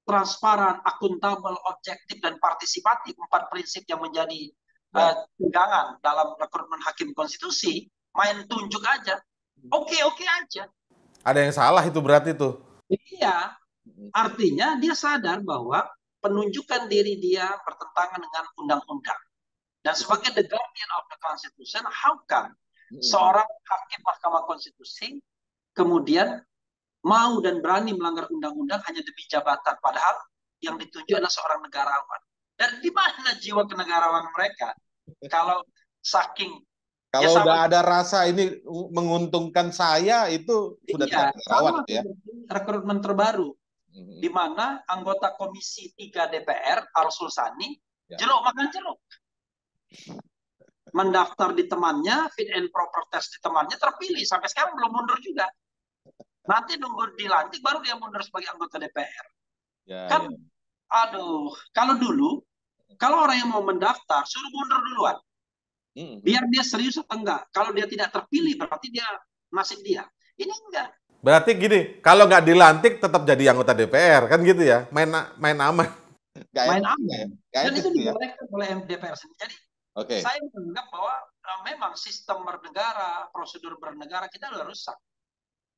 S4: transparan, akuntabel, objektif, dan partisipatif, empat prinsip yang menjadi hmm. eh, tegangan uh, dalam rekrutmen hakim konstitusi, main tunjuk aja. Oke, oke okay aja.
S2: Ada yang salah itu berarti tuh.
S4: Iya. Artinya dia sadar bahwa penunjukan diri dia bertentangan dengan undang-undang. Dan sebagai the guardian of the constitution, how come hmm. seorang hakim Mahkamah Konstitusi kemudian mau dan berani melanggar undang-undang hanya demi jabatan, padahal yang dituju adalah seorang negarawan. Dan di mana jiwa kenegarawan mereka kalau saking kalau ya, udah ada
S2: rasa ini menguntungkan saya itu sudah iya, tidak terawat ya.
S4: Rekrutmen terbaru hmm. di mana anggota Komisi 3 DPR Arsul Sani ya. jeruk makan jeruk mendaftar di temannya, fit and proper test di temannya terpilih. Sampai sekarang belum mundur juga. Nanti nunggu dilantik baru dia mundur sebagai anggota DPR. Ya, kan, ya. aduh, kalau dulu, kalau orang yang mau mendaftar suruh mundur duluan. Hmm. Biar dia serius atau enggak. Kalau dia tidak terpilih berarti dia masih dia. Ini enggak.
S2: Berarti gini, kalau nggak dilantik tetap jadi anggota DPR kan gitu ya? Main main aman.
S4: Gak main aman. Ya. Gak Dan itu ya. dibolehkan oleh DPR sendiri. Jadi Okay. Saya menganggap bahwa uh, memang sistem bernegara, prosedur bernegara kita sudah rusak.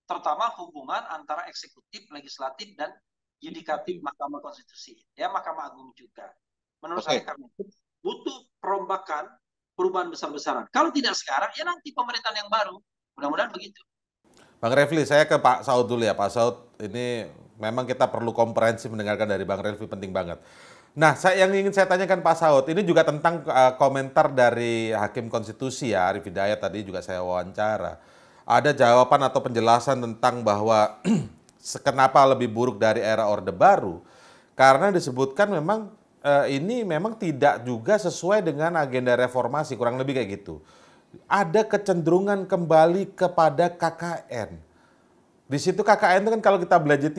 S4: Terutama hubungan antara eksekutif, legislatif, dan yudikatif Mahkamah Konstitusi. Ya, Mahkamah Agung juga. Menurut okay. saya karena itu butuh perombakan perubahan besar-besaran. Kalau tidak sekarang, ya nanti pemerintahan yang baru. Mudah-mudahan begitu.
S2: Bang Refli, saya ke Pak Saud dulu ya. Pak Saud, ini memang kita perlu komprehensif mendengarkan dari Bang Refli, penting banget. Nah, saya yang ingin saya tanyakan Pak Saud, ini juga tentang uh, komentar dari Hakim Konstitusi ya, Arif Hidayat tadi juga saya wawancara. Ada jawaban atau penjelasan tentang bahwa (clears throat) kenapa lebih buruk dari era Orde Baru? Karena disebutkan memang uh, ini memang tidak juga sesuai dengan agenda reformasi, kurang lebih kayak gitu. Ada kecenderungan kembali kepada KKN. Di situ KKN itu kan kalau kita belajar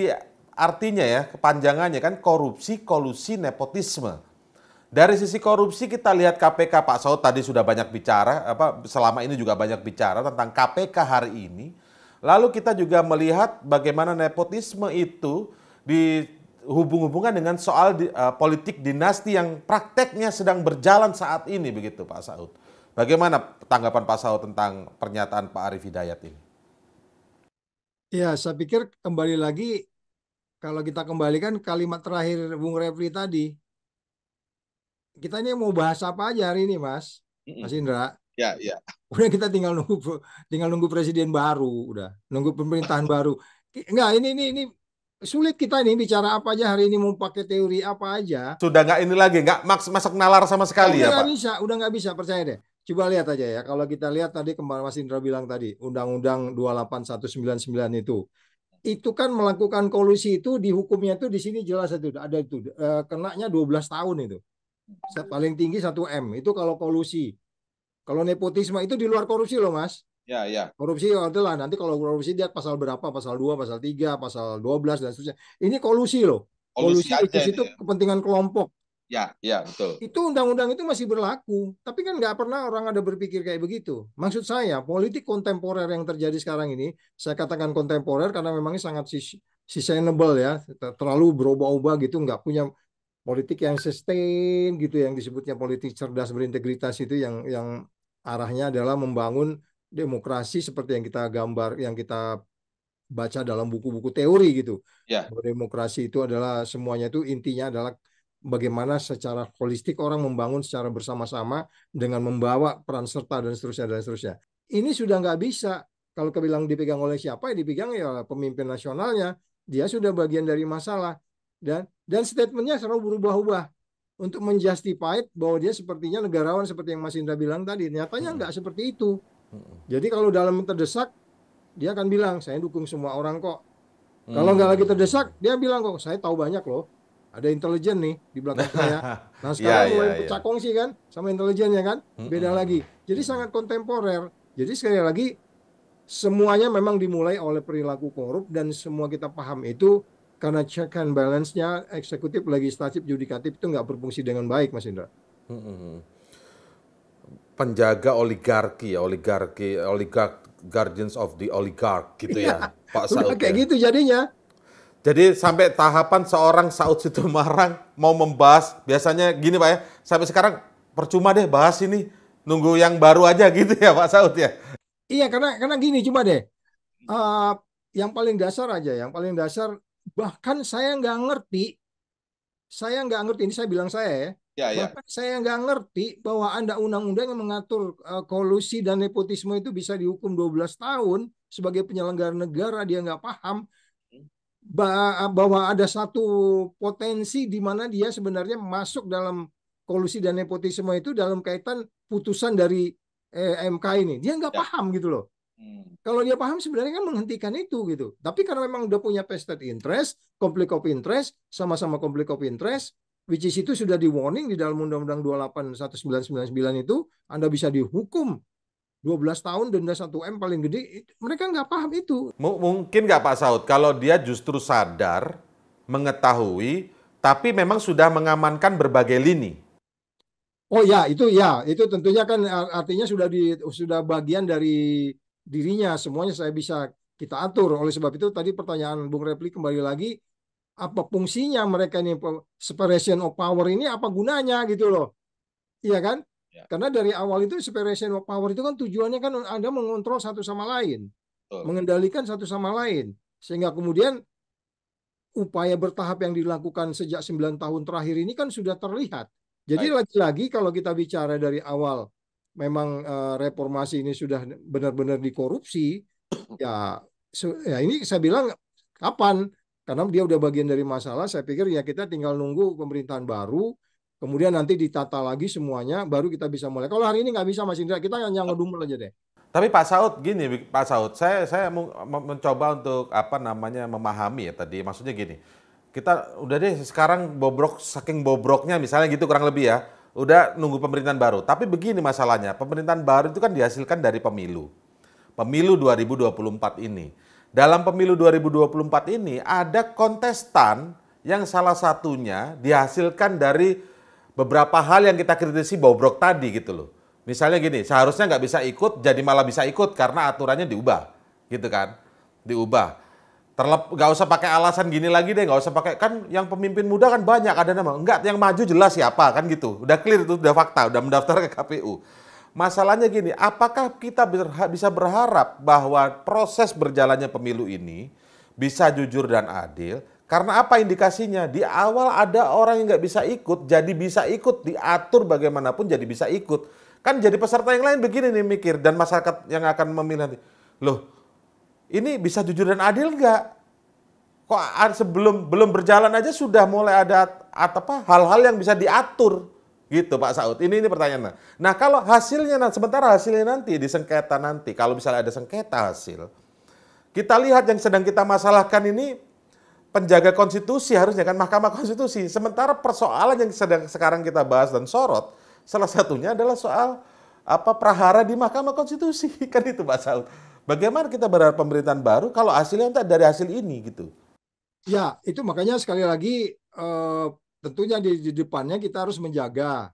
S2: artinya ya kepanjangannya kan korupsi, kolusi, nepotisme. Dari sisi korupsi kita lihat KPK Pak Saud tadi sudah banyak bicara apa selama ini juga banyak bicara tentang KPK hari ini. Lalu kita juga melihat bagaimana nepotisme itu dihubung hubungkan dengan soal di, uh, politik dinasti yang prakteknya sedang berjalan saat ini begitu Pak Saud. Bagaimana tanggapan Pak Saud tentang pernyataan Pak Arief Hidayat ini?
S3: Ya, saya pikir kembali lagi kalau kita kembalikan kalimat terakhir Bung Refli tadi, kita ini mau bahas apa aja hari ini, Mas? Mas Indra. Ya, ya. Udah kita tinggal nunggu tinggal nunggu presiden baru udah, nunggu pemerintahan baru. Enggak, ini ini ini sulit kita ini bicara apa aja hari ini mau pakai teori apa aja. Sudah nggak ini lagi, nggak maks
S2: masuk nalar sama sekali udah ya, Pak.
S3: bisa, udah nggak bisa percaya deh. Coba lihat aja ya, kalau kita lihat tadi kemarin Mas Indra bilang tadi, Undang-Undang 28199 itu itu kan melakukan kolusi itu dihukumnya itu di sini jelas itu ada itu eh, kenaknya 12 tahun itu. Paling tinggi 1 M itu kalau kolusi. Kalau nepotisme itu di luar korupsi loh, Mas. Ya, ya. Korupsi itu ya lah nanti kalau korupsi dia pasal berapa? Pasal 2, pasal 3, pasal 12 dan seterusnya. Ini kolusi loh. Kolusi, kolusi itu ya. kepentingan kelompok. Ya, ya betul. Itu undang-undang itu masih berlaku, tapi kan nggak pernah orang ada berpikir kayak begitu. Maksud saya, politik kontemporer yang terjadi sekarang ini, saya katakan kontemporer karena memangnya sangat sustainable ya, terlalu berubah-ubah gitu, nggak punya politik yang sustain gitu, yang disebutnya politik cerdas berintegritas itu yang yang arahnya adalah membangun demokrasi seperti yang kita gambar, yang kita baca dalam buku-buku teori gitu. Ya. Demokrasi itu adalah semuanya itu intinya adalah bagaimana secara holistik orang membangun secara bersama-sama dengan membawa peran serta dan seterusnya dan seterusnya. Ini sudah nggak bisa kalau kebilang dipegang oleh siapa ya dipegang ya pemimpin nasionalnya. Dia sudah bagian dari masalah dan dan statementnya selalu berubah-ubah untuk menjustify bahwa dia sepertinya negarawan seperti yang Mas Indra bilang tadi. Nyatanya hmm. nggak hmm. seperti itu. Hmm. Jadi kalau dalam terdesak dia akan bilang saya dukung semua orang kok. Hmm. Kalau nggak lagi terdesak dia bilang kok saya tahu banyak loh ada intelijen nih di belakang saya. (laughs) Nah iya, sekarang yeah, mulai yeah, iya. yeah. kongsi kan sama intelijennya kan, beda mm -hmm. lagi. Jadi sangat kontemporer. Jadi sekali lagi semuanya memang dimulai oleh perilaku korup dan semua kita paham itu karena check and balance-nya eksekutif, legislatif, yudikatif itu nggak berfungsi dengan baik, Mas Indra.
S2: Penjaga oligarki ya, oligarki, oligark, guardians of the oligark gitu ya, ya Pak Saud. kayak
S3: ya. gitu jadinya.
S2: Jadi sampai tahapan seorang Saud Situmarang mau membahas, biasanya gini Pak ya, sampai sekarang percuma deh bahas ini, nunggu yang baru aja gitu ya Pak Saud ya?
S3: Iya, karena karena gini cuma deh, uh, yang paling dasar aja, yang paling dasar bahkan saya nggak ngerti, saya nggak ngerti ini saya bilang saya ya, ya, ya. saya nggak ngerti bahwa Anda undang-undang yang mengatur uh, kolusi dan nepotisme itu bisa dihukum 12 tahun sebagai penyelenggara negara dia nggak paham bahwa ada satu potensi di mana dia sebenarnya masuk dalam kolusi dan nepotisme itu dalam kaitan putusan dari eh, MK ini. Dia nggak ya. paham gitu loh. Hmm. Kalau dia paham sebenarnya kan menghentikan itu gitu. Tapi karena memang udah punya vested interest, conflict of interest, sama-sama conflict of interest, which is itu sudah di warning di dalam Undang-Undang 281999 itu Anda bisa dihukum 12 tahun denda 1 M paling gede, mereka nggak paham itu. M mungkin
S2: nggak Pak Saud, kalau dia justru sadar, mengetahui, tapi memang sudah mengamankan berbagai lini.
S3: Oh ya, itu ya, itu tentunya kan artinya sudah di sudah bagian dari dirinya semuanya saya bisa kita atur. Oleh sebab itu tadi pertanyaan Bung Repli kembali lagi apa fungsinya mereka ini separation of power ini apa gunanya gitu loh. Iya kan? Ya. Karena dari awal itu separation of power itu kan tujuannya kan Anda mengontrol satu sama lain, Betul. mengendalikan satu sama lain. Sehingga kemudian upaya bertahap yang dilakukan sejak 9 tahun terakhir ini kan sudah terlihat. Jadi lagi-lagi kalau kita bicara dari awal memang eh, reformasi ini sudah benar-benar dikorupsi, (coughs) ya ya ini saya bilang kapan? Karena dia udah bagian dari masalah, saya pikir ya kita tinggal nunggu pemerintahan baru Kemudian nanti ditata lagi semuanya, baru kita bisa mulai. Kalau hari ini nggak bisa, Mas Indra, kita hanya ngedumel aja deh. Tapi Pak Saud
S2: gini, Pak Saud, saya saya mencoba untuk apa namanya memahami ya tadi. Maksudnya gini, kita udah deh sekarang bobrok saking bobroknya misalnya gitu kurang lebih ya. Udah nunggu pemerintahan baru. Tapi begini masalahnya, pemerintahan baru itu kan dihasilkan dari pemilu. Pemilu 2024 ini. Dalam pemilu 2024 ini ada kontestan yang salah satunya dihasilkan dari beberapa hal yang kita kritisi bobrok tadi gitu loh. Misalnya gini, seharusnya nggak bisa ikut, jadi malah bisa ikut karena aturannya diubah, gitu kan? Diubah. Terlep, nggak usah pakai alasan gini lagi deh, nggak usah pakai kan yang pemimpin muda kan banyak ada nama, enggak yang maju jelas siapa kan gitu, udah clear itu udah fakta, udah mendaftar ke KPU. Masalahnya gini, apakah kita bisa berharap bahwa proses berjalannya pemilu ini bisa jujur dan adil karena apa indikasinya? Di awal ada orang yang nggak bisa ikut, jadi bisa ikut, diatur bagaimanapun jadi bisa ikut. Kan jadi peserta yang lain begini nih mikir, dan masyarakat yang akan memilih nanti. Loh, ini bisa jujur dan adil nggak? Kok sebelum belum berjalan aja sudah mulai ada apa hal-hal yang bisa diatur gitu Pak Saud. Ini ini pertanyaannya. Nah kalau hasilnya sementara hasilnya nanti di sengketa nanti kalau misalnya ada sengketa hasil, kita lihat yang sedang kita masalahkan ini penjaga konstitusi harusnya kan Mahkamah Konstitusi. Sementara persoalan yang sedang sekarang kita bahas dan sorot salah satunya adalah soal apa prahara di Mahkamah Konstitusi (laughs) kan itu Pak Saud. Bagaimana kita berharap pemerintahan baru kalau hasilnya entah dari hasil ini gitu?
S3: Ya itu makanya sekali lagi eh, tentunya di, di depannya kita harus menjaga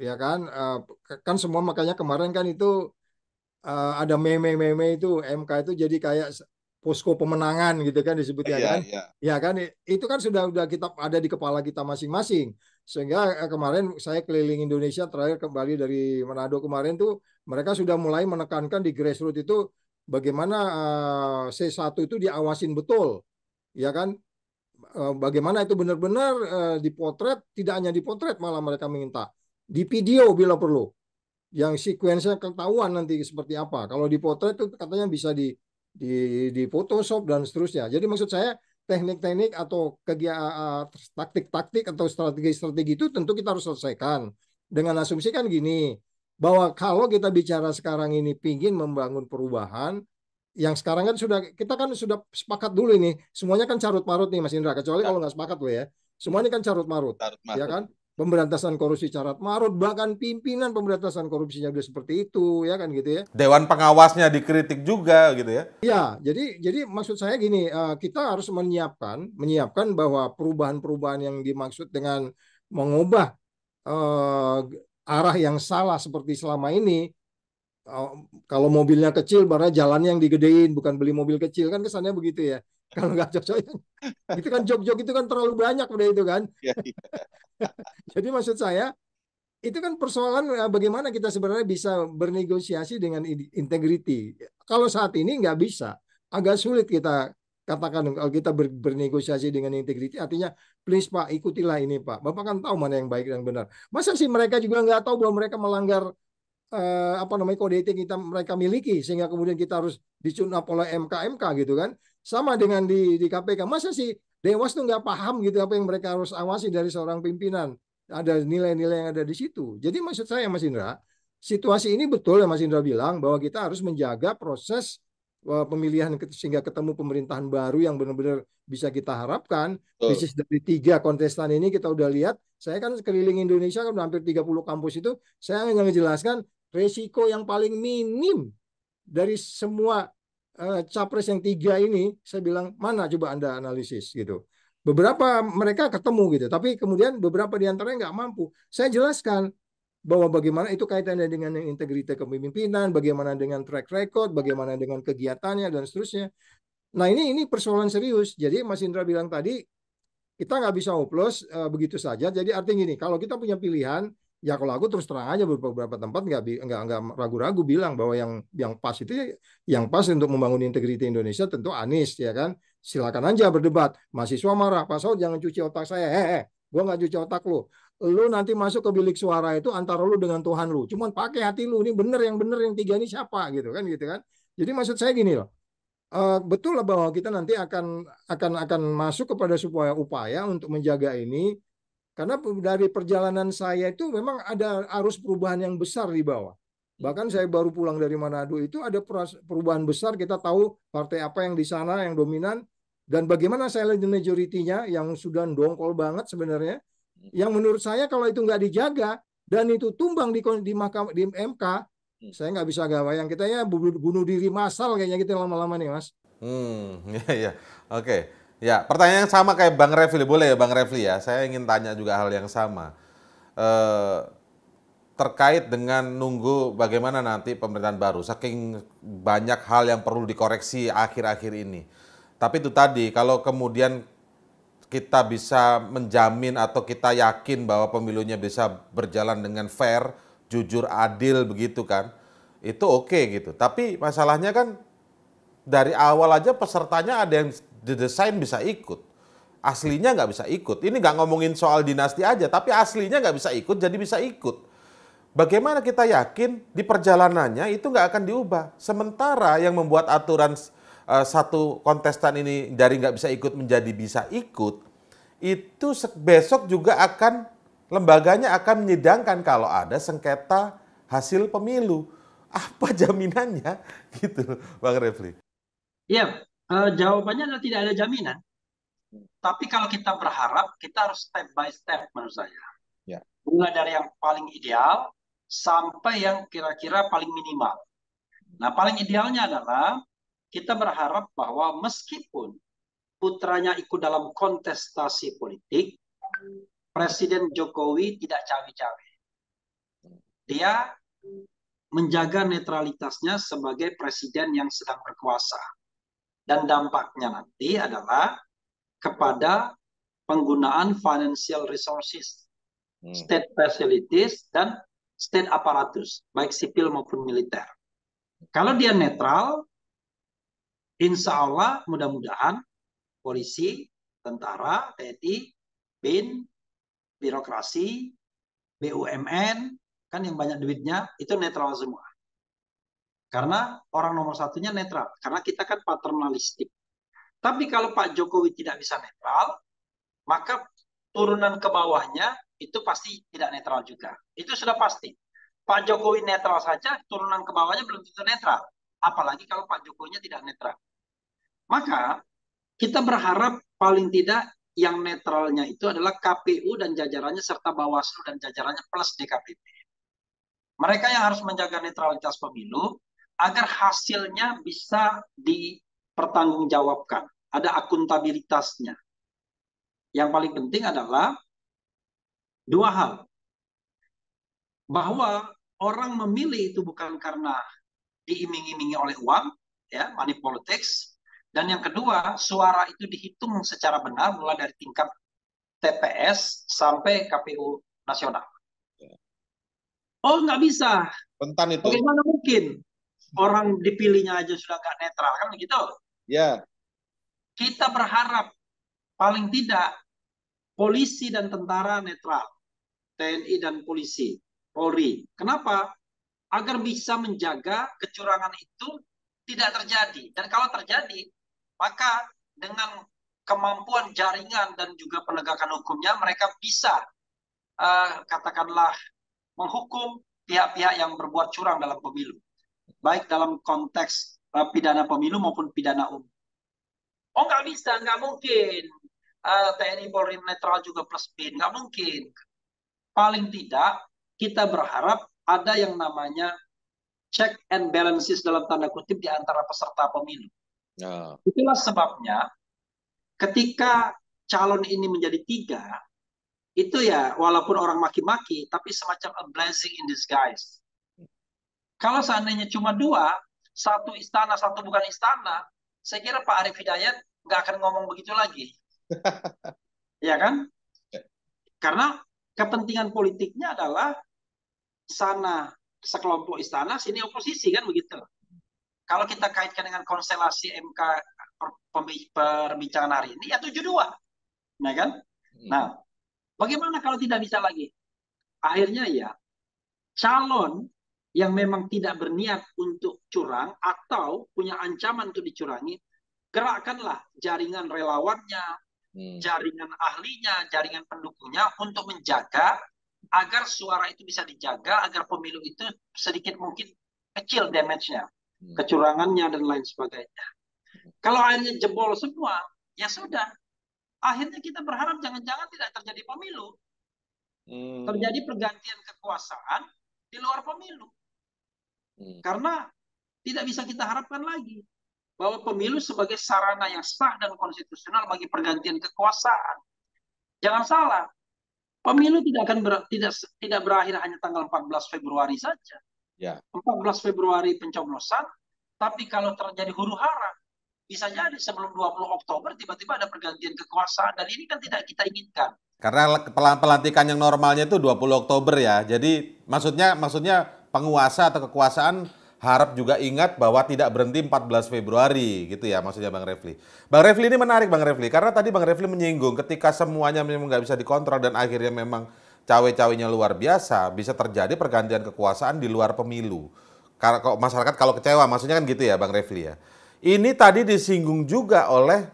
S3: ya kan eh, kan semua makanya kemarin kan itu uh, ada meme-meme itu MK itu jadi kayak posko pemenangan gitu kan disebutnya yeah, kan. Yeah. Ya kan itu kan sudah sudah kita ada di kepala kita masing-masing. Sehingga eh, kemarin saya keliling Indonesia terakhir kembali dari Manado kemarin tuh mereka sudah mulai menekankan di grassroots itu bagaimana eh, C1 itu diawasin betul. Ya kan? Eh, bagaimana itu benar-benar uh, dipotret, tidak hanya dipotret malah mereka minta di video bila perlu. Yang sekuensinya ketahuan nanti seperti apa. Kalau dipotret itu katanya bisa di di di Photoshop dan seterusnya. Jadi maksud saya teknik-teknik atau kegiatan taktik-taktik atau strategi-strategi itu tentu kita harus selesaikan. Dengan asumsi kan gini, bahwa kalau kita bicara sekarang ini pingin membangun perubahan, yang sekarang kan sudah kita kan sudah sepakat dulu ini semuanya kan carut marut nih Mas Indra kecuali iya. kalau nggak sepakat lo ya semuanya kan carut marut, carut marut. ya kan pemberantasan korupsi syarat marut bahkan pimpinan pemberantasan korupsinya juga seperti itu ya kan gitu ya
S2: dewan pengawasnya dikritik juga gitu ya
S3: ya jadi jadi maksud saya gini eh, kita harus menyiapkan menyiapkan bahwa perubahan-perubahan yang dimaksud dengan mengubah uh, arah yang salah seperti selama ini eh, kalau mobilnya kecil barulah jalan yang digedein bukan beli mobil kecil kan kesannya begitu ya kalau nggak cocok itu kan jog-jog itu kan terlalu banyak udah itu kan. Iya, iya. (laughs) Jadi maksud saya itu kan persoalan eh, bagaimana kita sebenarnya bisa bernegosiasi dengan integriti. Kalau saat ini nggak bisa, agak sulit kita katakan kalau kita ber, bernegosiasi dengan integriti artinya please Pak ikutilah ini Pak. Bapak kan tahu mana yang baik dan benar. Masa sih mereka juga nggak tahu bahwa mereka melanggar eh, apa namanya kode etik kita mereka miliki sehingga kemudian kita harus dicunap oleh MKMK gitu kan. Sama dengan di, di KPK. Masa sih Dewas tuh nggak paham gitu apa yang mereka harus awasi dari seorang pimpinan. Ada nilai-nilai yang ada di situ. Jadi maksud saya Mas Indra, situasi ini betul yang Mas Indra bilang bahwa kita harus menjaga proses e, pemilihan sehingga ketemu pemerintahan baru yang benar-benar bisa kita harapkan. Bisnis dari tiga kontestan ini kita udah lihat. Saya kan keliling Indonesia kan hampir 30 kampus itu. Saya hanya menjelaskan resiko yang paling minim dari semua Eh, capres yang tiga ini saya bilang mana coba anda analisis gitu beberapa mereka ketemu gitu tapi kemudian beberapa di antaranya nggak mampu saya jelaskan bahwa bagaimana itu kaitannya dengan integritas kepemimpinan bagaimana dengan track record bagaimana dengan kegiatannya dan seterusnya nah ini ini persoalan serius jadi Mas Indra bilang tadi kita nggak bisa oplos uh, eh, begitu saja jadi artinya gini kalau kita punya pilihan ya kalau aku terus terang aja beberapa tempat nggak nggak nggak ragu-ragu bilang bahwa yang yang pas itu ya, yang pas untuk membangun integriti Indonesia tentu Anies ya kan silakan aja berdebat mahasiswa marah Pak Saud jangan cuci otak saya eh, eh gua nggak cuci otak lu lu nanti masuk ke bilik suara itu antara lu dengan Tuhan lu cuman pakai hati lu ini bener yang bener yang tiga ini siapa gitu kan gitu kan jadi maksud saya gini loh Uh, betul lah bahwa kita nanti akan akan akan masuk kepada sebuah upaya untuk menjaga ini karena dari perjalanan saya itu memang ada arus perubahan yang besar di bawah. Bahkan saya baru pulang dari Manado itu ada perubahan besar. Kita tahu partai apa yang di sana yang dominan dan bagaimana saya lihat majoritinya yang sudah dongkol banget sebenarnya. Yang menurut saya kalau itu nggak dijaga dan itu tumbang di di, mahkamah, di MK, saya nggak bisa gak bayang kita ya bunuh diri massal kayaknya kita lama-lama nih mas.
S2: Hmm, (laughs) ya ya, oke. Okay. Ya, pertanyaan yang sama kayak Bang Refli. Boleh ya Bang Refli ya? Saya ingin tanya juga hal yang sama. E, terkait dengan nunggu bagaimana nanti pemerintahan baru. Saking banyak hal yang perlu dikoreksi akhir-akhir ini. Tapi itu tadi, kalau kemudian kita bisa menjamin atau kita yakin bahwa pemilunya bisa berjalan dengan fair, jujur, adil begitu kan. Itu oke okay, gitu. Tapi masalahnya kan dari awal aja pesertanya ada yang didesain bisa ikut. Aslinya nggak bisa ikut. Ini nggak ngomongin soal dinasti aja, tapi aslinya nggak bisa ikut, jadi bisa ikut. Bagaimana kita yakin di perjalanannya itu nggak akan diubah? Sementara yang membuat aturan uh, satu kontestan ini dari nggak bisa ikut menjadi bisa ikut, itu besok juga akan lembaganya akan menyidangkan kalau ada sengketa hasil pemilu. Apa (laughs) jaminannya? Gitu,
S4: Bang Refli. Iya, Eh, jawabannya adalah tidak ada jaminan. Tapi kalau kita berharap, kita harus step by step menurut saya. Ya. Mulai dari yang paling ideal sampai yang kira-kira paling minimal. Nah, paling idealnya adalah kita berharap bahwa meskipun putranya ikut dalam kontestasi politik, Presiden Jokowi tidak cawe-cawe. Dia menjaga netralitasnya sebagai presiden yang sedang berkuasa dan dampaknya nanti adalah kepada penggunaan financial resources, hmm. state facilities, dan state apparatus, baik sipil maupun militer. Kalau dia netral, insya Allah mudah-mudahan polisi, tentara, TNI, BIN, birokrasi, BUMN, kan yang banyak duitnya, itu netral semua. Karena orang nomor satunya netral. Karena kita kan paternalistik. Tapi kalau Pak Jokowi tidak bisa netral, maka turunan ke bawahnya itu pasti tidak netral juga. Itu sudah pasti. Pak Jokowi netral saja, turunan ke bawahnya belum tentu netral. Apalagi kalau Pak Jokowinya tidak netral. Maka kita berharap paling tidak yang netralnya itu adalah KPU dan jajarannya serta Bawaslu dan jajarannya plus DKPP. Mereka yang harus menjaga netralitas pemilu agar hasilnya bisa dipertanggungjawabkan, ada akuntabilitasnya. Yang paling penting adalah dua hal. Bahwa orang memilih itu bukan karena diiming-imingi oleh uang, ya, money politics. Dan yang kedua, suara itu dihitung secara benar mulai dari tingkat TPS sampai KPU nasional. Ya. Oh, nggak bisa. Pentan itu. Bagaimana mungkin? orang dipilihnya aja sudah nggak netral kan begitu? Ya. Kita berharap paling tidak polisi dan tentara netral, TNI dan polisi, Polri. Kenapa? Agar bisa menjaga kecurangan itu tidak terjadi. Dan kalau terjadi, maka dengan kemampuan jaringan dan juga penegakan hukumnya, mereka bisa uh, katakanlah menghukum pihak-pihak yang berbuat curang dalam pemilu baik dalam konteks uh, pidana pemilu maupun pidana umum. Oh nggak bisa, nggak mungkin. Uh, eh, TNI Polri netral juga plus B, nggak mungkin. Paling tidak kita berharap ada yang namanya check and balances dalam tanda kutip di antara peserta pemilu. Nah. Itulah sebabnya ketika calon ini menjadi tiga, itu ya walaupun orang maki-maki, tapi semacam a blessing in disguise. Kalau seandainya cuma dua, satu istana, satu bukan istana, saya kira Pak Arief Hidayat nggak akan ngomong begitu lagi. (laughs) ya kan? Karena kepentingan politiknya adalah sana sekelompok istana, sini oposisi kan begitu. Kalau kita kaitkan dengan konstelasi MK perbincangan hari ini, ya tujuh dua, Nah kan? Hmm. Nah, bagaimana kalau tidak bisa lagi? Akhirnya ya, calon yang memang tidak berniat untuk curang atau punya ancaman untuk dicurangi, gerakkanlah jaringan relawannya, hmm. jaringan ahlinya, jaringan pendukungnya untuk menjaga agar suara itu bisa dijaga, agar pemilu itu sedikit mungkin kecil damage-nya, hmm. kecurangannya dan lain sebagainya. Hmm. Kalau akhirnya jebol semua, ya sudah. Akhirnya kita berharap jangan-jangan tidak terjadi pemilu. Terjadi pergantian kekuasaan di luar pemilu. Hmm. Karena tidak bisa kita harapkan lagi bahwa pemilu sebagai sarana yang sah dan konstitusional bagi pergantian kekuasaan. Jangan salah, pemilu tidak akan ber, tidak tidak berakhir hanya tanggal 14 Februari saja. Ya. 14 Februari pencoblosan, tapi kalau terjadi huru hara, bisa jadi sebelum 20 Oktober tiba-tiba ada pergantian kekuasaan dan ini kan tidak kita inginkan.
S2: Karena pelantikan yang normalnya itu 20 Oktober ya. Jadi maksudnya maksudnya penguasa atau kekuasaan harap juga ingat bahwa tidak berhenti 14 Februari gitu ya maksudnya Bang Refli. Bang Refli ini menarik Bang Refli karena tadi Bang Refli menyinggung ketika semuanya memang nggak bisa dikontrol dan akhirnya memang cawe-cawenya luar biasa bisa terjadi pergantian kekuasaan di luar pemilu. Karena Kok masyarakat kalau kecewa maksudnya kan gitu ya Bang Refli ya. Ini tadi disinggung juga oleh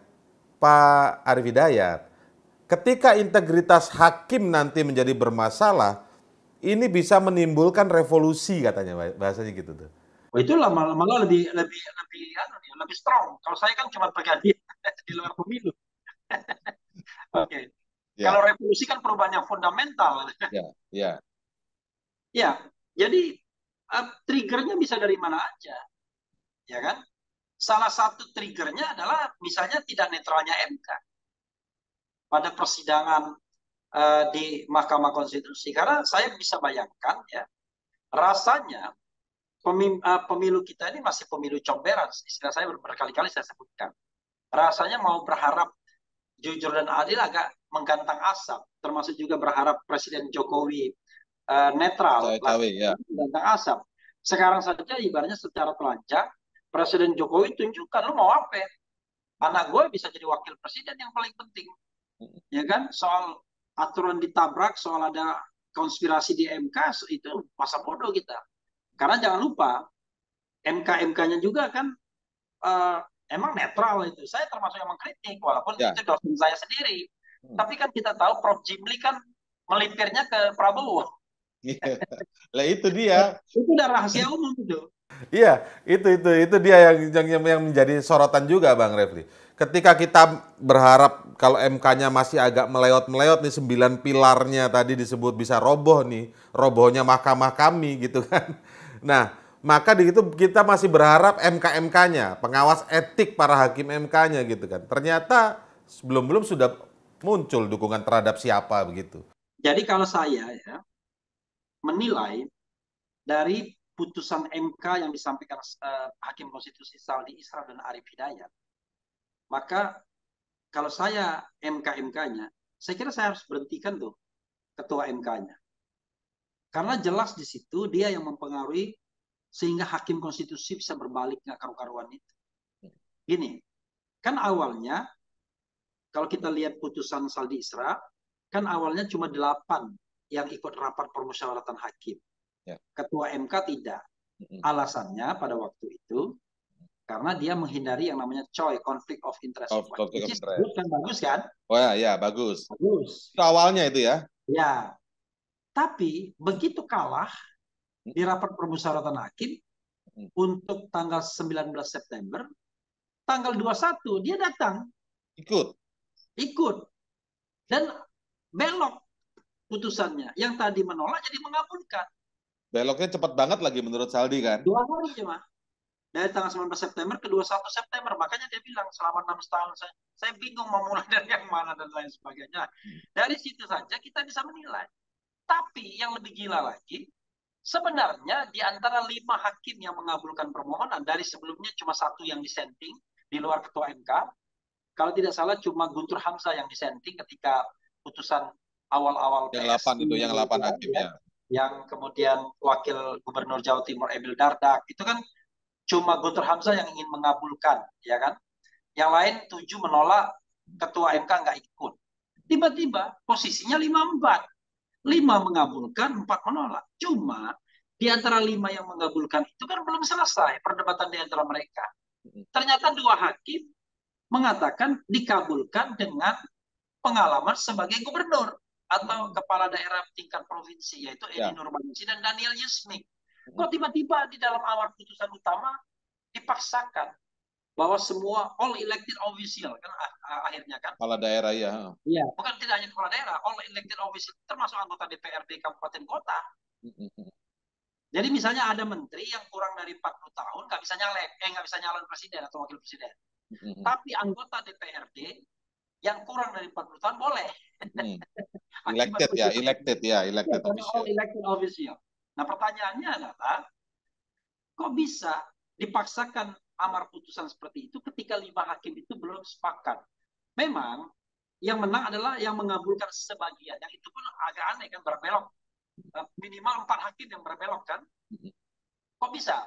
S2: Pak Arif Ketika integritas hakim nanti menjadi bermasalah, ini bisa menimbulkan revolusi katanya bahasanya gitu tuh. Oh, itu lama malah lebih lebih
S4: lebih lebih, anu lebih strong. Kalau saya kan cuma pegadi (laughs) di luar pemilu. (laughs) Oke. Okay. Ya. Yeah. Kalau revolusi kan perubahannya fundamental. Ya. Ya. Ya. Jadi uh, triggernya bisa dari mana aja, ya kan? Salah satu triggernya adalah misalnya tidak netralnya MK pada persidangan Eh, di Mahkamah Konstitusi karena saya bisa bayangkan ya rasanya eh, pemilu, kita ini masih pemilu comberan istilah saya berkali-kali saya sebutkan rasanya mau berharap jujur dan adil agak menggantang asap termasuk juga berharap Presiden Jokowi uh, netral Tawi, ya. menggantang asap sekarang saja ibaratnya secara telanjang Presiden Jokowi tunjukkan lu mau apa anak gue bisa jadi wakil presiden yang paling penting hmm. ya kan soal aturan ditabrak soal ada konspirasi di MK itu masa bodoh kita. Karena jangan lupa MK MK-nya juga kan uh, emang netral itu. Saya termasuk yang mengkritik walaupun ya. itu dosen saya sendiri. Hmm. Tapi kan kita tahu Prof Jimli kan melipirnya ke Prabowo. Iya.
S2: lah itu dia.
S4: itu udah rahasia umum itu.
S2: Iya, itu itu itu dia yang yang yang menjadi sorotan juga Bang Refli ketika kita berharap kalau MK-nya masih agak meleot-meleot nih sembilan pilarnya tadi disebut bisa roboh nih, robohnya mahkamah kami gitu kan. (laughs) Nah, maka di situ kita masih berharap MK-MK-nya, pengawas etik para hakim MK-nya gitu kan. Ternyata sebelum-belum sudah muncul dukungan terhadap siapa begitu.
S4: Jadi kalau saya ya menilai dari putusan MK yang disampaikan uh, hakim konstitusi Saldi Isra dan Arif Hidayat maka kalau saya MK-MK-nya, saya kira saya harus berhentikan tuh ketua MK-nya. Karena jelas di situ dia yang mempengaruhi sehingga hakim konstitusi bisa berbalik nggak karu-karuan itu. Gini, kan awalnya kalau kita lihat putusan Saldi Isra, kan awalnya cuma delapan yang ikut rapat permusyawaratan hakim. Ya. Ketua MK tidak. Alasannya pada waktu itu karena dia menghindari yang namanya Choi conflict of interest of, conflict of interest good kan bagus kan
S2: oh ya ya bagus bagus itu
S4: awalnya itu ya ya tapi begitu kalah hmm. di rapat permusyawaratan hakim hmm. untuk tanggal 19 September tanggal 21 dia datang ikut ikut dan belok putusannya yang tadi menolak jadi mengabulkan
S2: beloknya cepat banget lagi menurut Saldi kan dua
S4: hari cuma dari tanggal 19 September ke 21 September. Makanya dia bilang selama enam tahun saya, saya bingung mau mulai (laughs) dari yang mana dan lain sebagainya. Dari situ saja kita bisa menilai. Tapi yang lebih gila lagi, sebenarnya di antara lima hakim yang mengabulkan permohonan dari sebelumnya cuma satu yang disenting di luar ketua MK. Kalau tidak salah cuma Guntur Hamzah yang disenting ketika putusan awal-awal yang PS, itu yang 8 hakimnya. Yang kemudian wakil gubernur Jawa Timur Emil Dardak itu kan cuma Guntur Hamzah yang ingin mengabulkan, ya kan? Yang lain tujuh menolak ketua MK nggak ikut. Tiba-tiba posisinya lima empat, lima mengabulkan, empat menolak. Cuma di antara lima yang mengabulkan itu kan belum selesai perdebatan di antara mereka. Ternyata dua hakim mengatakan dikabulkan dengan pengalaman sebagai gubernur atau kepala daerah tingkat provinsi yaitu Edi ya. dan Daniel Yusmik. Kok tiba-tiba di dalam awal putusan utama dipaksakan bahwa semua all elected official kan ah, ah, akhirnya kan kepala daerah ya. Iya, bukan tidak hanya kepala daerah, all elected official termasuk anggota DPRD kabupaten kota. Jadi misalnya ada menteri yang kurang dari 40 tahun nggak bisa nyalek, eh nggak bisa nyalon presiden atau wakil presiden. Tapi anggota DPRD yang kurang dari 40 tahun boleh. (laughs)
S2: Ya, elected ya, elected ya, elected
S4: official. All elected official. Nah pertanyaannya adalah, kok bisa dipaksakan amar putusan seperti itu ketika lima hakim itu belum sepakat? Memang yang menang adalah yang mengabulkan sebagian. Yang itu pun agak aneh kan berbelok. Eh, minimal empat hakim yang berbelok kan. Mm-hmm. Kok bisa?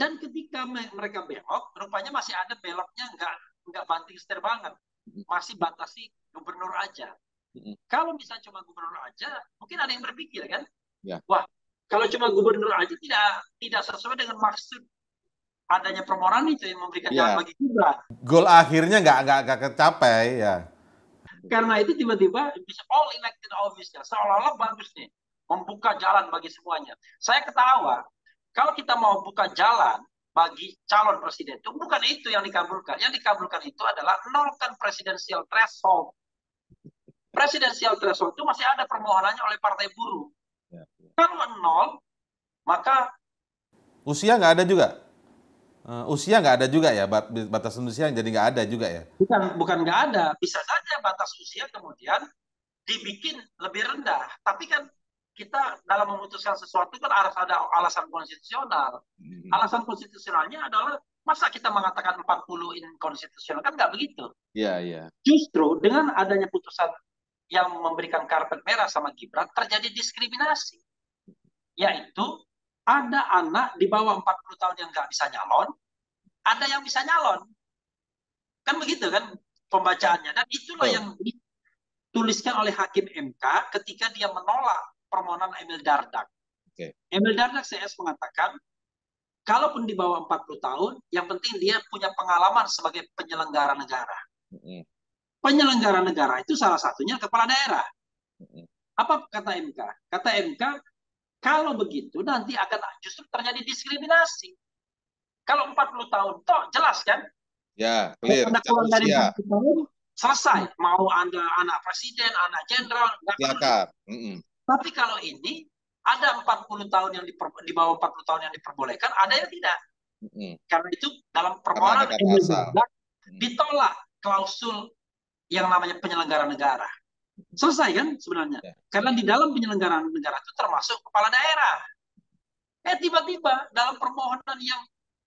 S4: Dan ketika mereka belok, rupanya masih ada beloknya nggak nggak banting setir banget. Mm-hmm. Masih batasi gubernur aja. Mm-hmm. Kalau misalnya cuma gubernur aja, mungkin ada yang berpikir kan, ya. wah kalau cuma gubernur aja tidak tidak sesuai dengan maksud adanya permohonan itu yang memberikan yeah. jalan bagi
S2: kita. Gol akhirnya nggak nggak nggak tercapai ya.
S4: Karena itu tiba-tiba bisa all elected office ya seolah-olah bagus nih membuka jalan bagi semuanya. Saya ketawa kalau kita mau buka jalan bagi calon presiden itu bukan itu yang dikabulkan. Yang dikabulkan itu adalah nolkan presidensial threshold. Presidensial threshold itu masih ada permohonannya oleh partai buruh. Kalau nol, maka
S2: usia nggak ada juga. Uh, usia nggak ada juga ya bat, batas usia jadi nggak ada juga ya. Bukan bukan nggak ada,
S4: bisa saja batas usia kemudian dibikin lebih rendah. Tapi kan kita dalam memutuskan sesuatu kan harus ada alasan konstitusional. Hmm. Alasan konstitusionalnya adalah masa kita mengatakan 40 inkonstitusional kan nggak begitu. Iya, iya. Justru dengan adanya putusan yang memberikan karpet merah sama Gibran terjadi diskriminasi yaitu ada anak di bawah 40 tahun yang nggak bisa nyalon, ada yang bisa nyalon. Kan begitu kan pembacaannya. Dan itulah oh. yang dituliskan oleh Hakim MK ketika dia menolak permohonan Emil Dardak. Okay. Emil Dardak CS mengatakan, kalaupun di bawah 40 tahun, yang penting dia punya pengalaman sebagai penyelenggara negara. Penyelenggara negara itu salah satunya kepala daerah. Apa kata MK? Kata MK, kalau begitu nanti akan justru terjadi diskriminasi. Kalau 40 tahun, toh jelas kan?
S2: Ya, clear. Kalau anda keluar dari ya. tahun,
S4: selesai. Mau Anda anak presiden, anak jenderal, nggak
S2: Silakan. Mm
S4: -mm. Tapi kalau ini, ada 40 tahun yang diper, di bawah 40 tahun yang diperbolehkan, ada yang tidak. Mm -mm. Karena itu dalam permohonan mm. ditolak klausul yang namanya penyelenggara negara. Selesai kan sebenarnya. Ya. Karena di dalam penyelenggaraan negara itu termasuk kepala daerah. Eh tiba-tiba dalam permohonan yang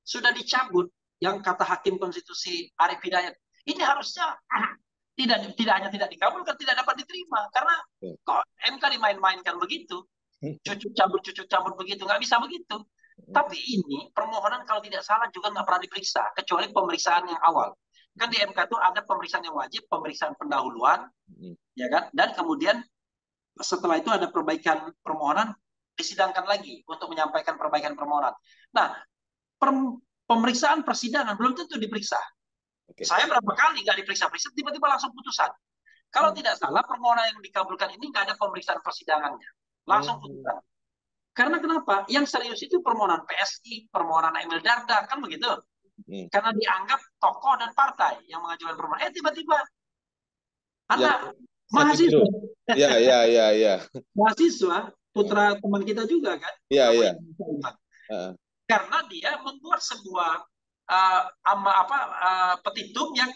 S4: sudah dicabut, yang kata hakim konstitusi Arief Hidayat, ini harusnya (clears throat) tidak tidak hanya tidak dikabulkan, tidak dapat diterima karena ya. kok MK dimain-mainkan begitu, hmm. cucu cabut cucu cabut begitu, nggak bisa begitu. Hmm. Tapi ini permohonan kalau tidak salah juga nggak pernah diperiksa kecuali pemeriksaan yang awal kan di MK itu ada pemeriksaan yang wajib, pemeriksaan pendahuluan, hmm. ya kan? Dan kemudian setelah itu ada perbaikan permohonan disidangkan lagi untuk menyampaikan perbaikan permohonan. Nah, per, pemeriksaan persidangan belum tentu diperiksa. Okay. Saya berapa kali nggak diperiksa-periksa, tiba-tiba langsung putusan. Kalau hmm. tidak salah, permohonan yang dikabulkan ini nggak ada pemeriksaan persidangannya. Langsung hmm. putusan. Karena kenapa? Yang serius itu permohonan PSI, permohonan Emil Dardak, kan begitu. Hmm. Karena dianggap tokoh dan partai yang mengajukan permohonan Eh tiba-tiba anak
S2: ya, mahasiswa. Ya, ya, ya, ya. (laughs)
S4: mahasiswa putra ya. teman kita juga kan.
S2: ya ya Uh.
S4: Karena dia membuat sebuah uh, ama, apa uh, petitum yang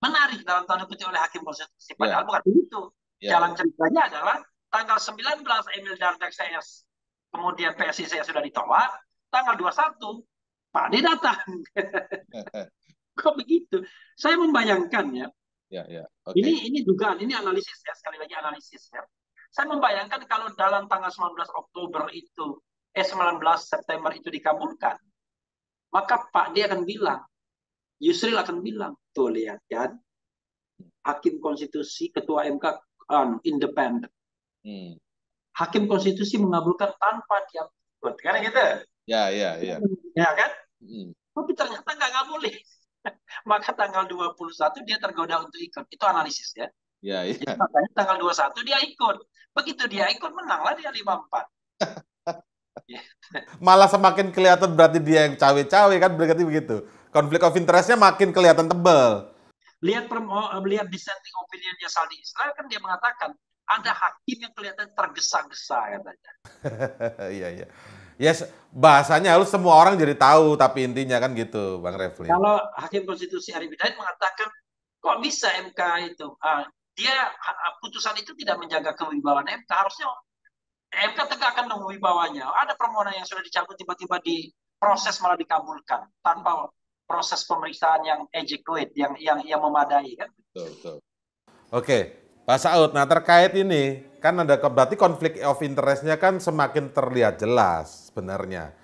S4: menarik dalam tanda kutip oleh hakim konstitusi. Ya. Padahal yeah. bukan begitu. Yeah. Jalan ceritanya adalah tanggal 19 Emil Dardak CS kemudian PSI saya sudah ditolak, tanggal 21 Pak Ade datang. (laughs) Kok begitu? Saya membayangkan Ya, ya. ya. Okay. Ini ini dugaan, ini analisis ya, sekali lagi analisis ya. Saya membayangkan kalau dalam tanggal 19 Oktober itu, eh 19 September itu dikabulkan, maka Pak dia akan bilang, Yusril akan bilang, tuh lihat kan, Hakim Konstitusi, Ketua MK um, independen. Hmm. Hakim Konstitusi mengabulkan tanpa buat Karena kita gitu? Ya, ya, ya. Ya kan? Hmm. Tapi ternyata nggak nggak boleh. (laughs) Maka tanggal 21 dia tergoda untuk ikut. Itu analisis ya. Ya, ya. Jadi, makanya tanggal 21 dia ikut. Begitu dia ikut menanglah dia 54. (laughs)
S2: Malah semakin kelihatan berarti dia yang cawe-cawe kan berarti kan begitu. Konflik of interestnya makin kelihatan tebal.
S4: Lihat oh, eh, lihat dissenting opinionnya Saldi Israel kan dia mengatakan ada hakim yang kelihatan tergesa-gesa katanya.
S2: (laughs) Iya, iya. Yes, bahasanya harus semua orang jadi tahu, tapi intinya kan gitu, Bang Refli. Kalau
S4: Hakim Konstitusi Arif Hidayat mengatakan, kok bisa MK itu? Uh, dia ah, putusan itu tidak menjaga kewibawaan MK, harusnya MK tegakkan dong wibawanya. Ada permohonan yang sudah dicabut tiba-tiba diproses malah dikabulkan tanpa proses pemeriksaan yang adequate, yang yang yang memadai kan?
S2: Betul, betul. Oke, Pak Saud, nah terkait ini kan ada berarti konflik of interestnya kan semakin terlihat jelas sebenarnya.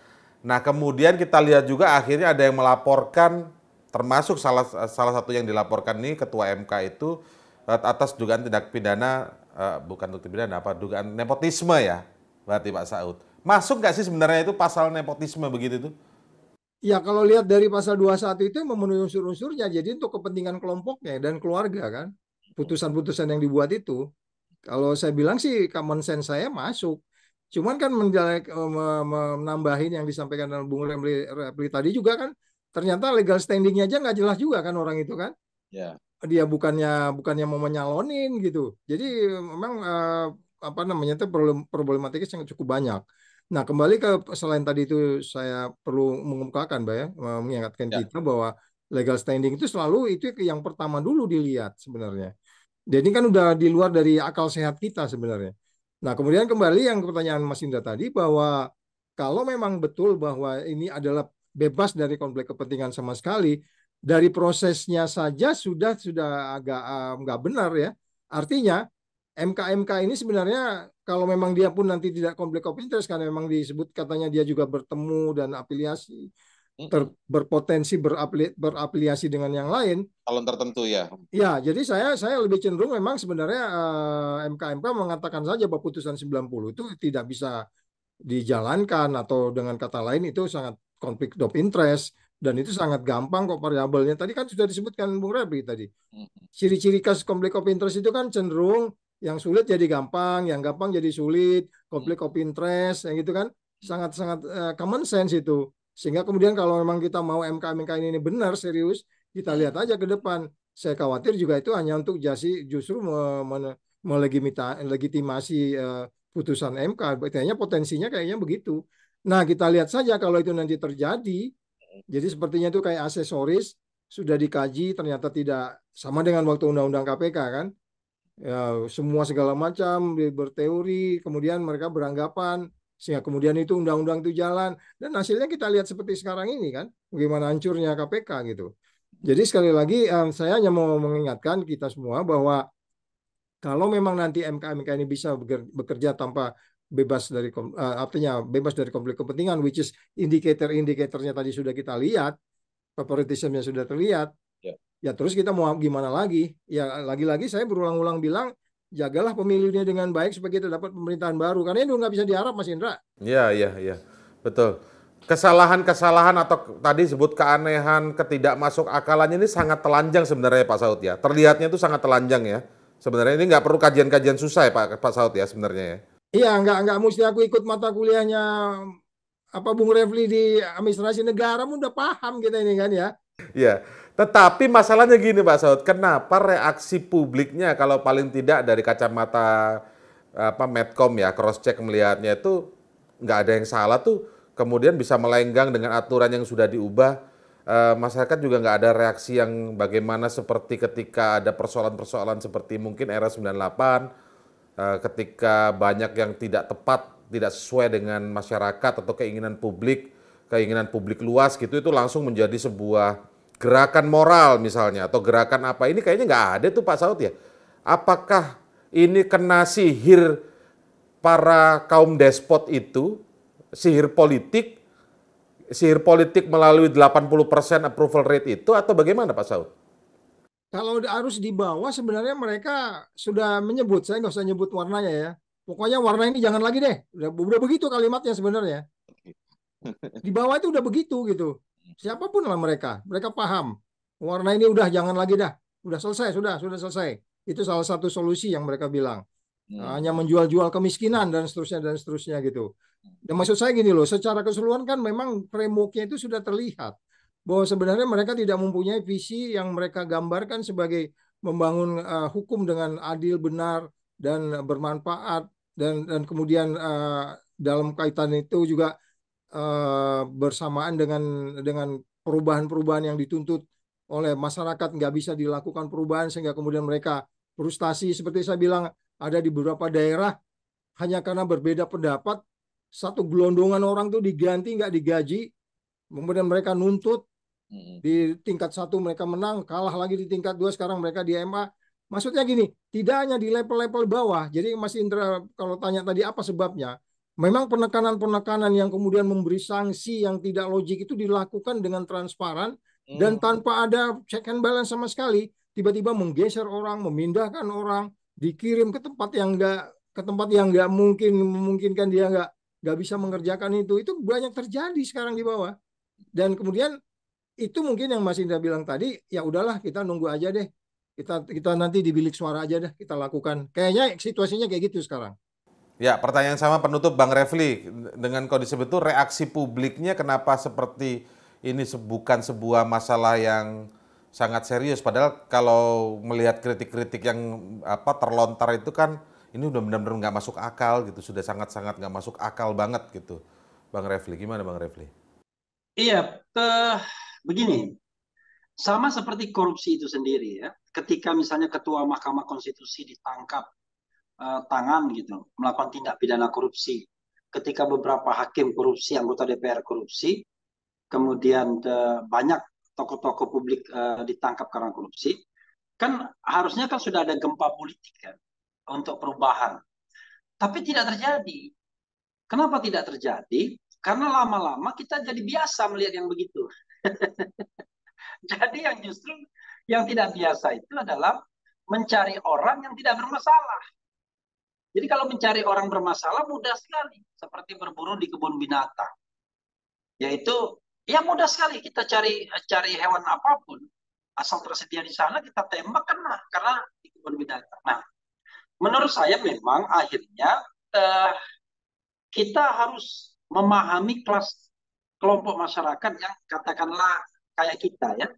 S2: Nah kemudian kita lihat juga akhirnya ada yang melaporkan termasuk salah salah satu yang dilaporkan nih ketua MK itu eh, atas dugaan tindak pidana uh, bukan tindak pidana apa dugaan nepotisme ya berarti Pak Saud. Masuk
S3: nggak sih sebenarnya itu pasal nepotisme begitu tuh? Ya kalau lihat dari pasal 21 itu memenuhi unsur-unsurnya. Jadi untuk kepentingan kelompoknya dan keluarga kan putusan-putusan yang dibuat itu kalau saya bilang sih common sense saya masuk cuman kan e, menambahin yang disampaikan oleh Bung Remli, Remli tadi juga kan ternyata legal standingnya aja nggak jelas juga kan orang itu kan yeah. dia bukannya bukannya mau menyalonin gitu jadi memang e, apa namanya itu problem, problematiknya cukup banyak nah kembali ke selain tadi itu saya perlu mengemukakan mbak ya mengingatkan yeah. kita bahwa legal standing itu selalu itu yang pertama dulu dilihat sebenarnya jadi kan udah di luar dari akal sehat kita sebenarnya. Nah, kemudian kembali yang pertanyaan Mas Indra tadi bahwa kalau memang betul bahwa ini adalah bebas dari konflik kepentingan sama sekali, dari prosesnya saja sudah sudah agak eh, nggak uh, benar ya. Artinya MKMK ini sebenarnya kalau memang dia pun nanti tidak konflik of interest karena memang disebut katanya dia juga bertemu dan afiliasi ter, berpotensi berapli, berapliasi dengan yang lain.
S2: kalau tertentu ya.
S3: Ya, jadi saya saya lebih cenderung memang sebenarnya eh, MKMK mengatakan saja bahwa putusan 90 itu tidak bisa dijalankan atau dengan kata lain itu sangat konflik of interest dan itu sangat gampang kok variabelnya. Tadi kan sudah disebutkan Bung Rebri tadi. Ciri-ciri khas konflik of interest itu kan cenderung yang sulit jadi gampang, yang gampang jadi sulit, konflik of interest, yang itu kan sangat-sangat uh, common sense itu. Sehingga kemudian kalau memang kita mau MK-MK ini benar serius, kita lihat aja ke depan. Saya khawatir juga itu hanya untuk jasi justru melegitimasi uh, eh, putusan MK. artinya potensinya kayaknya begitu. Nah, kita lihat saja kalau itu nanti terjadi. Jadi sepertinya itu kayak aksesoris sudah dikaji ternyata tidak sama dengan waktu undang-undang KPK kan. Ya, semua segala macam berteori, kemudian mereka beranggapan sehingga ya kemudian itu undang-undang itu jalan dan hasilnya kita lihat seperti sekarang ini kan, bagaimana hancurnya KPK gitu. Jadi sekali lagi eh, saya hanya mau mengingatkan kita semua bahwa kalau memang nanti MK-MK ini bisa bekerja tanpa bebas dari eh, artinya bebas dari konflik kepentingan which is indikator-indikatornya tadi sudah kita lihat favoritismnya sudah terlihat ya. ya terus kita mau gimana lagi ya lagi-lagi saya berulang-ulang bilang jagalah pemilunya dengan baik supaya kita dapat pemerintahan baru. Karena ini nggak bisa diharap, Mas Indra.
S2: Iya, iya, iya. Betul. Kesalahan-kesalahan atau tadi sebut keanehan, ketidakmasuk akalannya ini sangat telanjang sebenarnya Pak Saud ya. Terlihatnya itu sangat telanjang ya. Sebenarnya ini nggak perlu kajian-kajian susah ya Pak, Pak Saud ya sebenarnya ya.
S3: Iya, nggak nggak mesti aku ikut mata kuliahnya apa Bung Refli di administrasi negara udah paham kita ini kan ya.
S2: Iya. Tetapi masalahnya gini Pak Saud, kenapa reaksi publiknya kalau paling tidak dari kacamata apa Medcom ya cross check melihatnya itu nggak ada yang salah tuh kemudian bisa melenggang dengan aturan yang sudah diubah e, masyarakat juga nggak ada reaksi yang bagaimana seperti ketika ada persoalan-persoalan seperti mungkin era 98 e, eh, ketika banyak yang tidak tepat tidak sesuai dengan masyarakat atau keinginan publik keinginan publik luas gitu itu langsung menjadi sebuah gerakan moral misalnya atau gerakan apa ini kayaknya nggak ada tuh Pak Saud ya. Apakah ini kena sihir para kaum despot itu, sihir politik, sihir politik melalui 80% approval rate itu atau bagaimana Pak Saud?
S3: Kalau harus di bawah sebenarnya mereka sudah menyebut, saya nggak usah nyebut warnanya ya. Pokoknya warna ini jangan lagi deh. Udah, udah begitu kalimatnya sebenarnya. Di bawah itu udah begitu gitu siapapun lah mereka. Mereka paham warna ini udah jangan lagi dah, udah selesai, sudah, sudah selesai. Itu salah satu solusi yang mereka bilang. Hmm. Ah, hanya menjual-jual kemiskinan dan seterusnya dan seterusnya gitu. Dan maksud saya gini loh, secara keseluruhan kan memang framework-nya itu sudah terlihat bahwa sebenarnya mereka tidak mempunyai visi yang mereka gambarkan sebagai membangun uh, hukum dengan adil, benar, dan bermanfaat dan dan kemudian uh, dalam kaitan itu juga Eh, bersamaan dengan dengan perubahan-perubahan yang dituntut oleh masyarakat nggak bisa dilakukan perubahan sehingga kemudian mereka frustasi seperti saya bilang ada di beberapa daerah hanya karena berbeda pendapat satu gelondongan orang tuh diganti nggak digaji kemudian mereka nuntut hmm. di tingkat satu mereka menang kalah lagi di tingkat dua sekarang mereka di MA maksudnya gini tidak hanya di level-level bawah jadi masih Indra kalau tanya tadi apa sebabnya Memang penekanan-penekanan yang kemudian memberi sanksi yang tidak logik itu dilakukan dengan transparan hmm. dan tanpa ada check and balance sama sekali. Tiba-tiba menggeser orang, memindahkan orang, dikirim ke tempat yang enggak ke tempat yang nggak mungkin memungkinkan dia nggak nggak bisa mengerjakan itu itu banyak terjadi sekarang di bawah dan kemudian itu mungkin yang Mas Indra bilang tadi ya udahlah kita nunggu aja deh kita kita nanti di bilik suara aja deh kita lakukan kayaknya situasinya kayak gitu sekarang
S2: Ya, pertanyaan sama penutup Bang Refli. Dengan kondisi betul reaksi publiknya kenapa seperti ini bukan sebuah masalah yang sangat serius padahal kalau melihat kritik-kritik yang apa terlontar itu kan ini udah benar-benar nggak masuk akal gitu, sudah sangat-sangat nggak masuk akal banget gitu. Bang Refli, gimana Bang Refli?
S4: Iya, uh, begini. Sama seperti korupsi itu sendiri ya. Ketika misalnya ketua Mahkamah Konstitusi ditangkap uh, tangan gitu melakukan tindak pidana korupsi ketika beberapa hakim korupsi anggota DPR korupsi kemudian uh, banyak tokoh-tokoh publik uh, ditangkap karena korupsi kan harusnya kan sudah ada gempa politik kan untuk perubahan tapi tidak terjadi kenapa tidak terjadi karena lama-lama kita jadi biasa melihat yang begitu (laughs) jadi yang justru yang tidak biasa itu adalah mencari orang yang tidak bermasalah jadi kalau mencari orang bermasalah mudah sekali, seperti berburu di kebun binatang. Yaitu ya mudah sekali kita cari cari hewan apapun, asal tersedia di sana kita tembak kena karena di kebun binatang. Nah, menurut saya memang akhirnya eh, kita harus memahami kelas kelompok masyarakat yang katakanlah kayak kita ya,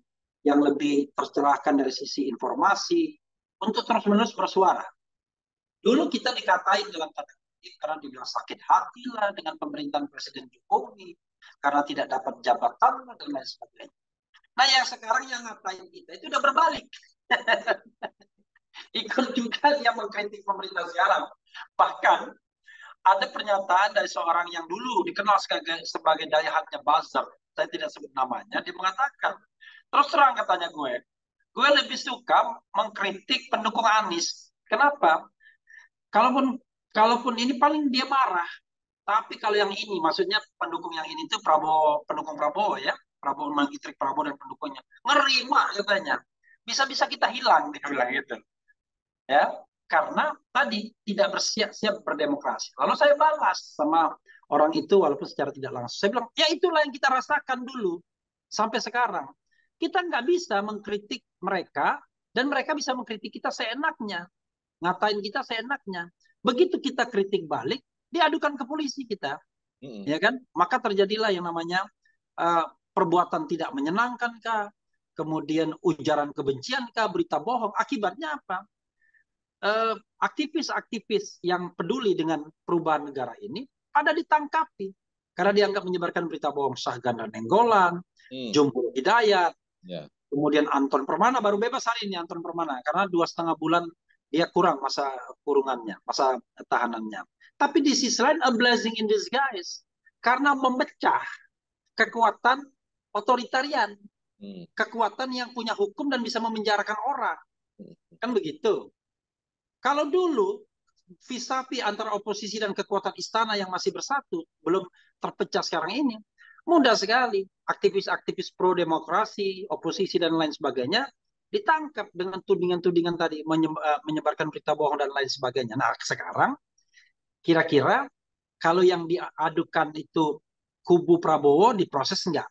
S4: yang lebih tercerahkan dari sisi informasi untuk terus-menerus bersuara Dulu kita dikatain dalam tanda kutip karena dibilang sakit hati lah dengan pemerintahan Presiden Jokowi karena tidak dapat jabatan dan lain sebagainya. Nah yang sekarang yang ngatain kita itu udah berbalik. (laughs) Ikut juga dia mengkritik pemerintah sekarang. Bahkan ada pernyataan dari seorang yang dulu dikenal sebagai, sebagai daya hatnya buzzer. Saya tidak sebut namanya. Dia mengatakan, terus terang katanya gue, gue lebih suka mengkritik pendukung Anies. Kenapa? Kalaupun kalaupun ini paling dia marah. Tapi kalau yang ini, maksudnya pendukung yang ini tuh Prabowo, pendukung Prabowo ya, Prabowo Magitrik Prabowo dan pendukungnya ngerima katanya. Bisa-bisa kita hilang dia bilang gitu. Ya, karena tadi tidak bersiap-siap berdemokrasi. Lalu saya balas sama orang itu walaupun secara tidak langsung. Saya bilang, ya itulah yang kita rasakan dulu sampai sekarang. Kita nggak bisa mengkritik mereka dan mereka bisa mengkritik kita seenaknya ngatain kita seenaknya. Begitu kita kritik balik, diadukan ke polisi kita, mm-hmm. ya kan? Maka terjadilah yang namanya uh, perbuatan tidak menyenangkan kah, kemudian ujaran kebencian kah, berita bohong. Akibatnya apa? aktivis eh, aktivis-aktivis yang peduli dengan perubahan negara ini ada ditangkapi karena dianggap menyebarkan berita bohong sahgan dan Nenggolan, hmm. Jumbo Hidayat, yeah. kemudian Anton Permana baru bebas hari ini Anton Permana karena dua setengah bulan dia kurang masa kurungannya, masa tahanannya. Tapi di sisi lain a blessing in disguise karena memecah kekuatan otoritarian, hmm. kekuatan yang punya hukum dan bisa memenjarakan orang. Hmm. Kan begitu. Kalau dulu visapi antara oposisi dan kekuatan istana yang masih bersatu belum terpecah sekarang ini, mudah sekali aktivis-aktivis pro demokrasi, oposisi dan lain sebagainya ditangkap dengan tudingan-tudingan tadi eh, menyebarkan berita bohong dan lain sebagainya. Nah, sekarang kira-kira kalau yang diadukan itu kubu Prabowo diproses enggak?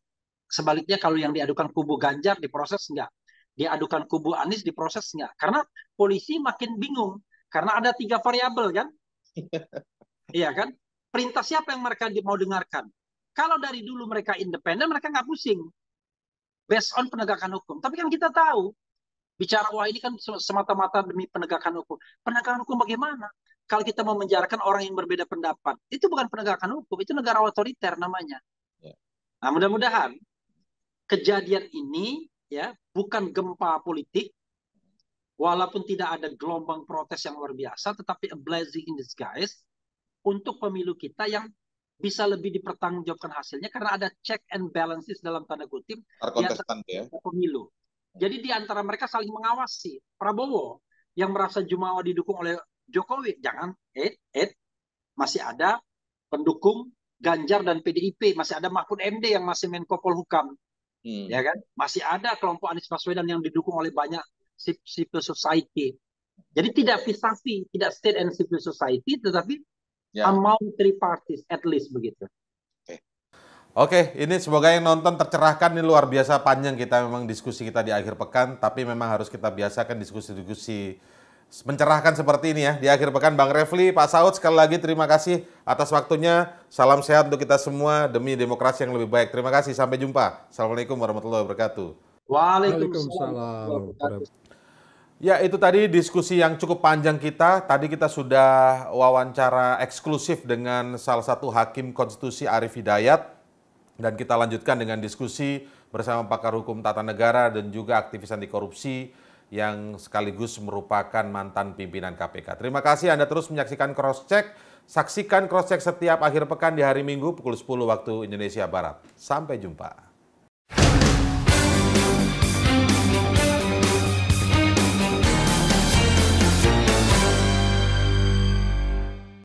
S4: Sebaliknya kalau yang diadukan kubu Ganjar diproses enggak? Diadukan kubu Anies diproses enggak? Karena polisi makin bingung karena ada tiga variabel kan? (laughs) iya kan? Perintah siapa yang mereka mau dengarkan? Kalau dari dulu mereka independen, mereka nggak pusing based on penegakan hukum. Tapi kan kita tahu Bicara wah ini kan semata-mata demi penegakan hukum. Penegakan hukum bagaimana? Kalau kita mau menjarakan orang yang berbeda pendapat, itu bukan penegakan hukum, itu negara otoriter namanya. Ya. Nah, mudah-mudahan kejadian ini ya bukan gempa politik, walaupun tidak ada gelombang protes yang luar biasa, tetapi a blessing in disguise untuk pemilu kita yang bisa lebih dipertanggungjawabkan hasilnya karena ada check and balances dalam tanda kutip di ya. pemilu. Jadi di antara mereka saling mengawasi. Prabowo yang merasa Jumawa didukung oleh Jokowi, jangan, eh, eh, masih ada pendukung Ganjar dan PDIP, masih ada Mahfud MD yang masih Menko Polhukam, hmm. ya kan? Masih ada kelompok Anies Baswedan yang didukung oleh banyak civil society. Jadi tidak visasi, tidak state and civil society, tetapi yeah. among three parties at least begitu.
S2: Oke, ini semoga yang nonton tercerahkan. Ini luar biasa panjang kita memang diskusi kita di akhir pekan. Tapi memang harus kita biasakan diskusi-diskusi mencerahkan seperti ini ya. Di akhir pekan Bang Refli, Pak Saud sekali lagi terima kasih atas waktunya. Salam sehat untuk kita semua demi demokrasi yang lebih baik. Terima kasih, sampai jumpa. Assalamualaikum warahmatullahi wabarakatuh.
S4: Waalaikumsalam.
S2: Ya itu tadi diskusi yang cukup panjang kita. Tadi kita sudah wawancara eksklusif dengan salah satu hakim konstitusi Arif Hidayat dan kita lanjutkan dengan diskusi bersama pakar hukum tata negara dan juga aktivis anti korupsi yang sekaligus merupakan mantan pimpinan KPK. Terima kasih Anda terus menyaksikan Cross Check. Saksikan Cross Check setiap akhir pekan di hari Minggu pukul 10 waktu Indonesia Barat. Sampai jumpa.